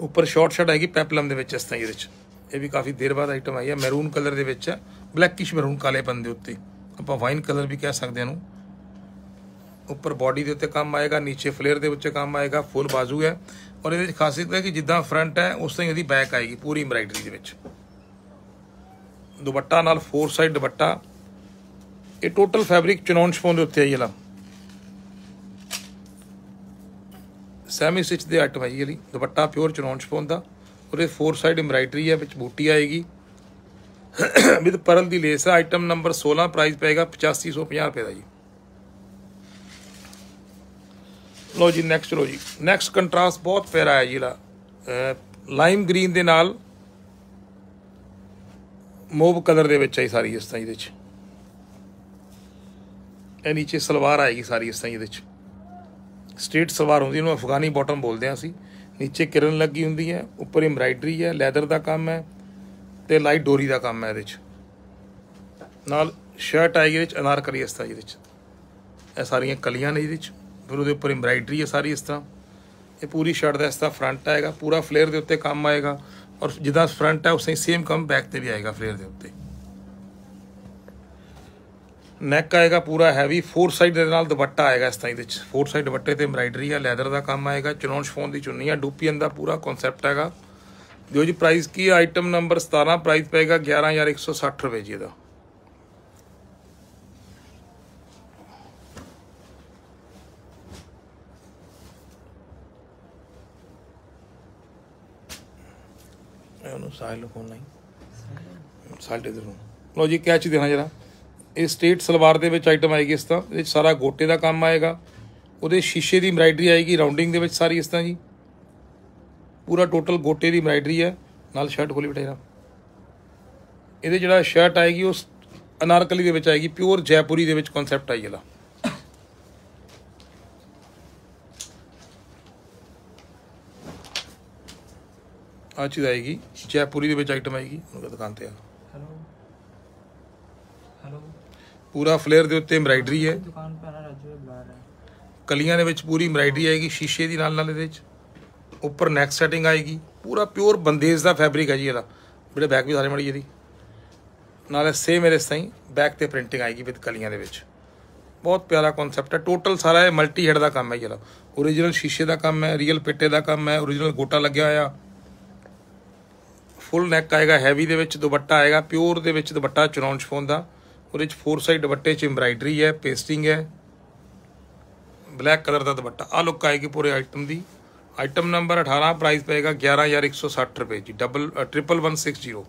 S1: ਉੱਪਰ ਸ਼ਾਰਟ ਸ਼ਾਟ ਹੈਗੀ ਪੈਪਲਮ ਦੇ ਵਿੱਚ ਇਸ ਤਾਂ ਇਹਦੇ ਵਿੱਚ ਇਹ ਵੀ ਕਾਫੀ ਦੇਰ ਬਾਅਦ ਆਈਟਮ ਆਈ ਹੈ ਮੈਰੂਨ ਕਲਰ ਦੇ ਵਿੱਚ ਹੈ ਬਲੈਕਿਸ਼ ਮੈਰੂਨ ਕਾਲੇ ਪੰਨ ਉੱਤੇ ਆਪਾਂ ਵਾਈਨ ਕਲਰ ਵੀ ਕਹਿ ਸਕਦੇ ਨੂੰ ਉੱਪਰ ਬਾਡੀ ਦੇ ਉੱਤੇ ਕੰਮ ਆਏਗਾ ਨੀਚੇ ਫਲੇਅਰ ਦੇ ਵਿੱਚ ਕੰਮ ਆਏਗਾ ਫੁੱਲ ਬਾਜ਼ੂ ਹੈ ਔਰ ਇਹਦੇ ਵਿੱਚ ਖਾਸੀਅਤ ਹੈ ਕਿ ਜਿੱਦਾਂ ਫਰੰਟ ਹੈ ਉਸ ਤਰ੍ਹਾਂ ਇਹਦੀ ਬੈਕ ਆਏਗੀ ਪੂਰੀ ਐਮਬ੍ਰਾਇਡਰੀ ਦੇ ਵਿੱਚ ਦੁਪੱਟਾ ਨਾਲ ਫੋਰ ਸਾਈਡ ਦੁਪੱਟਾ ਇਹ ਟੋਟਲ ਫੈਬਰਿਕ ਚਨੌਨ ਸ਼ਫੋਨ ਦੇ ਉੱਤੇ ਆਈ ਲਾ ਸੈਮੀ ਸਟਿਚ ਦੇ ਆਟਵਾਈ ਆਈ ਹਲੀ ਦੁਪੱਟਾ ਪਿਓਰ ਚਨੌਨ ਸ਼ਫੋਨ ਦਾ ਇਹ ਫੋਰ ਸਾਈਡ ਐਮਬ੍ਰਾਇਡਰੀ ਹੈ ਵਿੱਚ ਬੂਟੀ ਆਏਗੀ ਵਿਦ ਪਰਲ ਦੀ ਲੇਸ ਆ ਆਈਟਮ ਨੰਬਰ 16 ਪ੍ਰਾਈਸ ਪਏਗਾ 8550 ਰੁਪਏ ਦਾ ਜੀ ਲੋ ਜੀ ਨੈਕਸਟ ਲੋ ਜੀ ਨੈਕਸਟ ਕੰਟਰਾਸਟ ਬਹੁਤ ਪਿਆਰਾ ਹੈ ਜੀ ਲਾ ਲਾਈਮ ਗ੍ਰੀਨ ਦੇ ਨਾਲ ਮੋਵ ਕਲਰ ਦੇ ਵਿੱਚ ਆਈ ਸਾਰੀ ਇਸ ਤਰ੍ਹਾਂ ਇਹਦੇ ਵਿੱਚ ਇਹ ਨੀਚੇ ਸਲਵਾਰ ਆਏਗੀ ਸਾਰੀ ਇਸ ਤਰ੍ਹਾਂ ਇਹਦੇ ਵਿੱਚ ਸਟੇਟ ਸਲਵਾਰ ਹੁੰਦੀ ਇਹਨੂੰ ਅਫਗਾਨੀ ਬਾਟਮ ਬੋਲਦੇ ਆ ਅਸੀਂ ਨੀਚੇ ਕਿਰਨ ਲੱਗੀ ਹੁੰਦੀ ਹੈ ਉੱਪਰ ਐਮਬਰਾਇਡਰੀ ਹੈ ਲੈਦਰ ਦਾ ਕੰਮ ਹੈ ਤੇ ਲਾਈਟ ਡੋਰੀ ਦਾ ਕੰਮ ਹੈ ਇਹਦੇ ਵਿੱਚ ਨਾਲ ਸ਼ਰਟ ਆਈ ਇਹ ਵਿੱਚ ਅਨਾਰਕਲੀ ਇਸ ਤਰ੍ਹਾਂ ਇਹਦੇ ਵਿੱਚ ਇਹ ਸਾਰੀਆਂ ਕਲੀਆਂ ਨੇ ਇਹਦੇ ਵਿੱਚ ਫਿਰ ਉਹਦੇ ਉੱਪਰ ਐਮਬਰਾਇਡਰੀ ਹੈ ਸਾਰੀ ਇਸ ਤਰ੍ਹਾਂ ਇਹ ਪੂਰੀ ਸ਼ਰਟ ਦਾ ਇਸ ਤਰ੍ਹਾਂ ਫਰੰਟ ਆਏਗਾ ਪੂਰਾ ਫਲੇਅਰ ਦੇ ਉੱਤੇ ਕੰਮ ਆਏਗਾ ਔਰ ਜਿੱਦਾਂ ਫਰੰਟ ਹੈ ਉਸੇ ਸੇਮ ਕੰਮ ਬੈਕ ਤੇ ਵੀ ਆਏਗਾ ਫਲੇਅਰ ਦੇ ਉੱਤੇ ਨੈਕ ਆਏਗਾ ਪੂਰਾ ਹੈਵੀ ਫੋਰ ਸਾਈਡ ਦੇ ਨਾਲ ਦੁਪੱਟਾ ਆਏਗਾ ਇਸ ਤਰ੍ਹਾਂ ਇਹਦੇ ਵਿੱਚ ਫੋਰ ਸਾਈਡ ਦੁਪੱਟੇ ਤੇ ਐਮਬਰਾਇਡਰੀ ਹੈ ਲੈਦਰ ਦਾ ਕੰਮ ਆਏਗਾ ਚਨੌਨ ਸ਼ਫੋਨ ਦੀ ਚੁੰਨੀ ਆ ਡੂਪੀਅਨ ਦਾ ਪੂਰਾ ਕਨਸੈਪਟ ਹੈਗਾ ਦਿਓ ਜੀ ਪ੍ਰਾਈਸ ਕੀ ਆਈਟਮ ਨੰਬਰ 17 ਪ੍ਰਾਈਸ ਪਏਗਾ 11160 ਰੁਪਏ ਜੀ ਇਹਦਾ ਉਹਨੂੰ ਸਾਹਿਲ ਫੋਨ ਨਹੀਂ ਸਾਲਟੇ ਦੇ ਨੂੰ ਲੋ ਜੀ ਕੈਚ ਦੇਣਾ ਜਰਾ ਇਹ ਸਟੇਟ ਸਲਵਾਰ ਦੇ ਵਿੱਚ ਆਈਟਮ ਆਏਗੀ ਇਸ ਤਰ੍ਹਾਂ ਇਹ ਸਾਰਾ ਗੋਟੇ ਦਾ ਕੰਮ ਆਏਗਾ ਉਹਦੇ ਸ਼ੀਸ਼ੇ ਦੀ ਐਮਬ੍ਰਾਇਡਰੀ ਆਏਗੀ ਰਾਉਂਡਿੰਗ ਦੇ ਵਿੱਚ ਸਾਰੀ ਇਸ ਤਰ੍ਹਾਂ ਜੀ ਪੂਰਾ ਟੋਟਲ ਗੋਟੇ ਦੀ ਐਮਬਰਾਇਡਰੀ ਹੈ ਨਾਲ ਸ਼ਰਟ ਕੋਲੀ ਬਟੇਰਾ ਇਹਦੇ ਜਿਹੜਾ ਸ਼ਰਟ ਆਏਗੀ ਉਸ ਅਨਾਰਕਲੀ ਦੇ ਵਿੱਚ ਆਏਗੀ ਪਿਓਰ ਜੈਪੁਰੀ ਦੇ ਵਿੱਚ ਕਨਸੈਪਟ ਆਈ ਇਹਦਾ ਆ ਚੀਜ਼ ਆਏਗੀ ਜੈਪੁਰੀ ਦੇ ਵਿੱਚ ਆਈਟਮ ਆਏਗੀ ਉਹਨਾਂ ਦੁਕਾਨ ਤੇ ਆ ਹੈਲੋ ਹੈਲੋ ਪੂਰਾ ਫਲੇਅਰ ਦੇ ਉੱਤੇ ਐਮਬਰਾਇਡਰੀ ਹੈ ਦੁਕਾਨ ਪਹਿਲਾਂ ਰਾਜੂ ਬਲਾਰ ਰਿਹਾ ਕਲੀਆਂ ਦੇ ਵਿੱਚ ਪੂਰੀ ਐਮਬਰਾਇਡਰੀ ਆਏਗੀ ਸ਼ੀਸ਼ੇ ਦੀ ਨਾਲ ਨਾਲ ਇਹਦੇ ਵਿੱਚ ਉੱਪਰ ਨੈਕ ਸੈਟਿੰਗ ਆਏਗੀ ਪੂਰਾ ਪਿਓਰ ਬੰਦੇਜ ਦਾ ਫੈਬਰਿਕ ਹੈ ਜੀ ਇਹਦਾ ਜਿਹੜੇ ਬੈਕ ਵੀ ਸਾਰੇ ਮੜੀ ਇਹਦੀ ਨਾਲੇ ਸੇਮ ਮੇਰੇ ਸਹੀ ਬੈਕ ਤੇ ਪ੍ਰਿੰਟਿੰਗ ਆਏਗੀ ਵਿਦ ਕਲੀਆਂ ਦੇ ਵਿੱਚ ਬਹੁਤ ਪਿਆਰਾ ਕਨਸੈਪਟ ਹੈ ਟੋਟਲ ਸਾਰਾ ਇਹ ਮਲਟੀ ਹੈਡ ਦਾ ਕੰਮ ਹੈ ਜਿਹੜਾ origignal ਸ਼ੀਸ਼ੇ ਦਾ ਕੰਮ ਹੈ ਰੀਅਲ ਪੇਟੇ ਦਾ ਕੰਮ ਹੈ origignal ਗੋਟਾ ਲੱਗਿਆ ਹੋਇਆ ਫੁੱਲ ਨੈਕ ਆਏਗਾ ਹੈਵੀ ਦੇ ਵਿੱਚ ਦੁਪੱਟਾ ਆਏਗਾ ਪਿਓਰ ਦੇ ਵਿੱਚ ਦੁਪੱਟਾ ਚਨੌਨ ਸ਼ਫੋਨ ਦਾ ਉਹਦੇ ਵਿੱਚ ਫੋਰ ਸਾਈਡ ਦੁਪੱਟੇ 'ਚ ਐਮਬਰਾਇਡਰੀ ਹੈ ਪੇਸਟਿੰਗ ਹੈ ਬਲੈਕ ਕਲਰ ਦਾ ਦੁਪੱਟਾ ਆ ਲੁੱਕ ਆਏਗੀ ਪੂਰੇ ਆਈਟਮ ਦੀ ਆਈਟਮ ਨੰਬਰ 18 ਪ੍ਰਾਈਸ ਪਏਗਾ 11160 ਰੁਪਏ ਜੀ ਡਬਲ 1160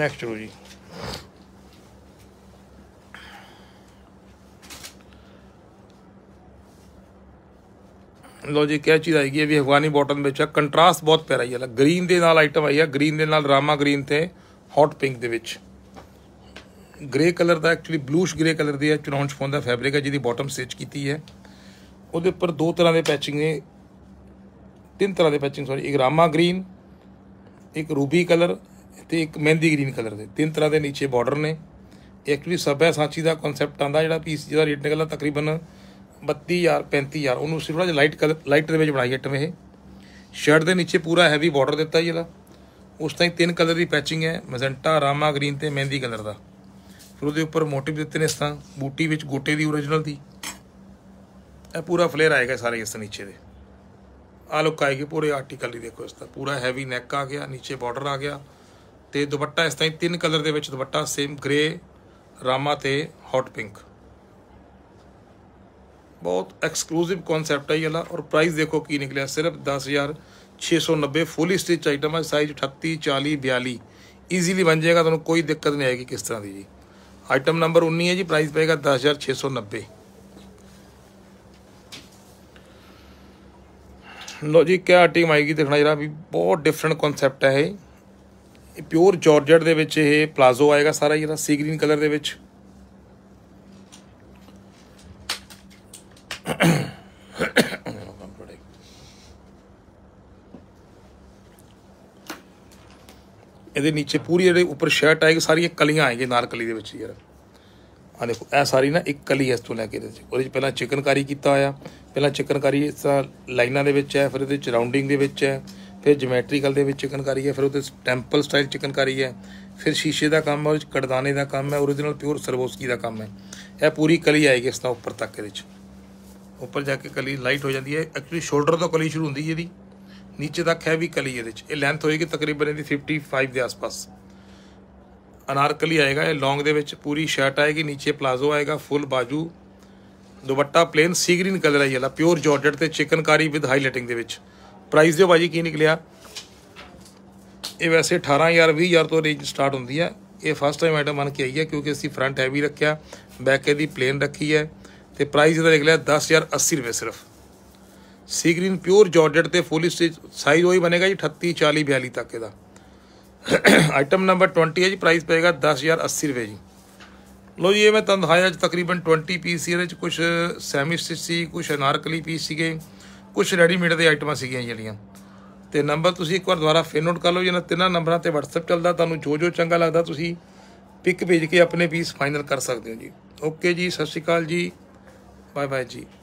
S1: ਨੈਕਸਟ ਰੋ ਜੀ ਲੋ ਜੀ ਕਿਹ ਚੀਜ਼ ਆਈ ਗਈ ਇਹ ਵੀ ਅਫਗਾਨੀ ਬਾਟਮ ਵਿੱਚ ਹੈ ਕੰਟਰਾਸਟ ਬਹੁਤ ਪਿਆਰਾ ਹੀ ਹੈ ਗ੍ਰੀਨ ਦੇ ਨਾਲ ਆਈਟਮ ਆਈ ਹੈ ਗ੍ਰੀਨ ਦੇ ਨਾਲ ਰਾਮਾ ਗ੍ਰੀਨ ਤੇ ਹੌਟ ਪਿੰਕ ਦੇ ਵਿੱਚ ਗ੍ਰੇ ਕਲਰ ਦਾ ਐਕਚੁਅਲੀ ਬਲੂਸ਼ ਗ੍ਰੇ ਕਲਰ ਦੀ ਹੈ ਚੁਣਾਉਣ ਦਾ ਫੈਬਰਿਕ ਹੈ ਜਿਹਦੀ ਬਾਟਮ ਸਟਿਚ ਕੀਤੀ ਹੈ ਉਹਦੇ ਉੱਪਰ ਦੋ ਤਰ੍ਹਾਂ ਦੇ ਪੈਚਿੰਗ ਨੇ ਤਿੰਨ ਤਰ੍ਹਾਂ ਦੇ ਪੈਚਿੰਗ ਸੌਰੀ ਇੱਕ ਰਾਮਾ ਗ੍ਰੀਨ ਇੱਕ ਰੂਬੀ ਕਲਰ ਤੇ ਇੱਕ ਮਹਿੰਦੀ ਗ੍ਰੀਨ ਕਲਰ ਦੇ ਤਿੰਨ ਤਰ੍ਹਾਂ ਦੇ ਨੀਚੇ ਬਾਰਡਰ ਨੇ ਐਕਚੁਅਲੀ ਸਭਿਆ ਸਾਂਚੀ ਦਾ ਕਨਸੈਪਟ ਆਂਦਾ ਜਿਹੜਾ ਪੀਸ ਜਿਹਦਾ ਰੇਟ ਨਿਕਲਦਾ ਤਕਰੀਬਨ 32000 35000 ਉਹਨੂੰ ਸਿਰਫ ਥੋੜਾ ਜਿਹਾ ਲਾਈਟ ਕਲਰ ਲਾਈਟ ਦੇ ਵਿੱਚ ਬਣਾਈ ਹੈ ਇਹ ਸ਼ਰਟ ਦੇ ਨੀਚੇ ਪੂਰਾ ਹੈਵੀ ਬਾਰਡਰ ਦਿੱਤਾ ਇਹਦਾ ਉਸ ਤਾਂ ਹੀ ਤਿੰਨ ਕਲਰ ਦੀ ਪੈਚਿੰਗ ਹੈ ਮੈਜੈਂਟਾ ਰਾਮਾ ਗ੍ਰੀਨ ਤੇ ਮਹਿੰਦੀ ਕਲਰ ਦਾ ਫਿਰ ਉਹਦੇ ਉੱਪਰ ਮੋਟਿਵ ਦਿੱਤੇ ਨੇ ਇਸ ਤਰ੍ਹਾਂ ਬੂਟੀ ਵਿੱਚ ਗੋਟੇ ਦੀ origignal ਦੀ ਇਹ ਪੂਰਾ ਫਲੇਅਰ ਆਏਗਾ ਸਾਰੇ ਇਸ ਨੀਚੇ ਦੇ ਆ ਲੁੱਕ ਆਏਗੀ ਪੂਰੇ ਆਰਟੀਕਲ ਹੀ ਦੇਖੋ ਇਸ ਦਾ ਪੂਰਾ ਹੈਵੀ ਨੈਕ ਆ ਗਿਆ ਨੀਚੇ ਬਾਰਡਰ ਆ ਗਿਆ ਤੇ ਦੁਪੱਟਾ ਇਸ ਤਾਈਂ ਤਿੰਨ ਕਲਰ ਦੇ ਵਿੱਚ ਦੁਪੱਟਾ ਸੇਮ ਗ੍ਰੇ ਰਾਮਾ ਤੇ ਹੌਟ ਪਿੰਕ ਬਹੁਤ ਐਕਸਕਲੂਸਿਵ ਕਨਸੈਪਟ ਹੈ ਇਹ ਵਾਲਾ ਔਰ ਪ੍ਰਾਈਸ ਦੇਖੋ ਕੀ ਨਿਕਲਿਆ ਸਿਰਫ 10690 ਫੁੱਲ ਸਟਿਚ ਆਈਟਮ ਹੈ ਸਾਈਜ਼ 38 40 42 ਈਜ਼ੀਲੀ ਬਣ ਜਾਏਗਾ ਤੁਹਾਨੂੰ ਕੋਈ ਦਿੱਕਤ ਨਹੀਂ ਆਏਗੀ ਕਿਸ ਤਰ੍ਹਾਂ ਦੀ ਜੀ ਆਈਟਮ ਨੰਬਰ 19 ਹੈ ਜੀ ਪ੍ਰਾਈਸ ਪਏਗਾ 10690 ਲੋ ਜੀ ਕਿਆ ਆਰਟਿੰਗ ਆਏਗੀ ਦੇਖਣਾ ਜਰਾ ਵੀ ਬਹੁਤ ਡਿਫਰੈਂਟ ਕਨਸੈਪਟ ਹੈ ਇਹ ਪਿਓਰ ਜਾਰਜਟ ਦੇ ਵਿੱਚ ਇਹ ਪਲਾਜ਼ੋ ਆਏਗਾ ਸਾਰਾ ਜਿਹੜਾ ਸੀ ਗ੍ਰੀਨ ਕਲਰ ਦੇ ਵਿੱਚ ਇਹਦੇ ਨੀਚੇ ਪੂਰੀ ਜਿਹੜੇ ਉੱਪਰ ਸ਼ਰਟ ਆਏਗੀ ਸਾਰੀਆਂ ਕਲੀਆਂ ਆਏਗੀ ਨਾਲ ਕਲੀ ਦੇ ਵਿੱਚ ਯਾਰ ਆ ਦੇਖੋ ਇਹ ਸਾਰੀ ਨਾ ਇੱਕ ਕਲੀ ਇਸ ਤੋਂ ਲੈ ਕੇ ਦੇ ਉਹਦੇ ਚ ਪਹਿਲਾਂ ਚਿਕਨਕਾਰੀ ਕੀਤਾ ਹੋਇਆ ਪਹਿਲਾਂ ਚਿਕਨਕਾਰੀ ਇਸ ਤਰ੍ਹਾਂ ਲਾਈਨਾਂ ਦੇ ਵਿੱਚ ਹੈ ਫਿਰ ਇਹਦੇ ਚ ਰਾਉਂਡਿੰਗ ਦੇ ਵਿੱਚ ਹੈ ਫਿਰ ਜਿਓਮੈਟ੍ਰੀਕਲ ਦੇ ਵਿੱਚ ਚਿਕਨਕਾਰੀ ਹੈ ਫਿਰ ਉਹਦੇ ਟੈਂਪਲ ਸਟਾਈਲ ਚਿਕਨਕਾਰੀ ਹੈ ਫਿਰ ਸ਼ੀਸ਼ੇ ਦਾ ਕੰਮ ਹੈ ਉਹਦੇ ਚ ਕੜਦਾਨੇ ਦਾ ਕੰਮ ਹੈ origignal ਪਿਓਰ ਸਰਵੋਸਕੀ ਦਾ ਕੰਮ ਹੈ ਇਹ ਪੂਰੀ ਕਲੀ ਆਏਗੀ ਇਸ ਤਰ੍ਹਾਂ ਉੱਪਰ ਤੱਕ ਇਹਦੇ ਚ ਉੱਪਰ ਜਾ ਕੇ ਕਲੀ ਲਾਈਟ ਹੋ ਜਾਂਦੀ ਹੈ ਐਕਚੁਅਲੀ ਸ਼ੋਲਡਰ ਤੋਂ ਕਲੀ ਸ਼ੁਰੂ ਹੁੰਦੀ ਹੈ ਇਹਦੀ ਨੀਚੇ ਤੱਕ ਹੈ ਵੀ ਕਲੀ ਇਹਦੇ ਚ ਇਹ ਲੈਂਥ ਹੋਏਗੀ ਤਕਰੀਬਨ ਇਹਦੀ 55 ਦੇ ਆਸ-ਪਾਸ ਅਨਾਰਕਲੀ ਆਏਗਾ ਇਹ ਲੌਂਗ ਦੇ ਵਿੱਚ ਪੂਰੀ ਸ਼ਰਟ ਆਏਗੀ ਨੀਚੇ ਪਲਾਜ਼ੋ ਆਏਗਾ ਫੁੱਲ ਬਾਜੂ ਦੁਪੱਟਾ ਪਲੇਨ ਸੀ ਗ੍ਰੀਨ ਕਲਰ ਆਈ ਵਾਲਾ ਪਿਓਰ ਜਾਰਜਟ ਤੇ ਚਿਕਨਕਾਰੀ ਵਿਦ ਹਾਈਲਾਈਟਿੰਗ ਦੇ ਵਿੱਚ ਪ੍ਰਾਈਸ ਦਿਓ ਬਾਜੀ ਕੀ ਨਿਕਲਿਆ ਇਹ ਵੈਸੇ 18000 20000 ਤੋਂ ਰੇਂਜ ਸਟਾਰਟ ਹੁੰਦੀ ਹੈ ਇਹ ਫਸਟ ਟਾਈਮ ਆਈਟਮ ਮੰਨ ਕੇ ਆਈ ਹੈ ਕਿਉਂਕਿ ਅਸੀਂ ਫਰੰਟ ਹੈਵੀ ਰੱਖਿਆ ਬੈਕ ਇਹਦੀ ਪਲੇਨ ਰੱਖੀ ਹੈ ਤੇ ਪ੍ਰਾਈਸ ਇਹਦਾ ਨਿਕਲਿਆ 10080 ਰੁਪਏ ਸਿਰਫ ਸੀ ਗ੍ਰੀਨ ਪਿਓਰ ਜਾਰਜਟ ਤੇ ਫੁੱਲ ਸਾਈਜ਼ ਉਹੀ ਬਣੇਗਾ ਜੀ 38 40 42 ਤੱਕ ਇਹਦਾ ਆਈਟਮ ਨੰਬਰ 20 ਹੈ ਜੀ ਪ੍ਰਾਈਸ ਪਏਗਾ 10080 ਰੁਪਏ ਜੀ ਲੋ ਜੀ ਇਹ ਮੈਂ ਤੁਹਾਨੂੰ ਦਿਖਾਇਆ ਅੱਜ ਤਕਰੀਬਨ 20 ਪੀਸ ਸੀ ਇਹਦੇ ਚ ਕੁਝ ਸੈਮੀ ਸਟਿਚ ਸੀ ਕੁਝ ਅਨਾਰਕਲੀ ਪੀਸ ਸੀਗੇ ਕੁਝ ਰੈਡੀਮੇਡ ਦੇ ਆਈਟਮਾਂ ਸੀਗੀਆਂ ਜਿਹੜੀਆਂ ਤੇ ਨੰਬਰ ਤੁਸੀਂ ਇੱਕ ਵਾਰ ਦੁਬਾਰਾ ਫੇਰ ਨੋਟ ਕਰ ਲਓ ਇਹਨਾਂ ਤਿੰਨਾਂ ਨੰਬਰਾਂ ਤੇ WhatsApp ਚੱਲਦਾ ਤੁਹਾਨੂੰ ਜੋ ਜੋ ਚੰਗਾ ਲੱਗਦਾ ਤੁਸੀਂ ਪਿਕ ਭੇਜ ਕੇ ਆਪਣੇ ਪੀਸ ਫਾਈਨਲ ਕਰ ਸਕਦੇ ਹੋ ਜੀ ਓਕੇ ਜੀ ਸਤਿ ਸ਼੍ਰੀ ਅਕਾਲ ਜੀ ਬਾਏ ਬਾਏ ਜੀ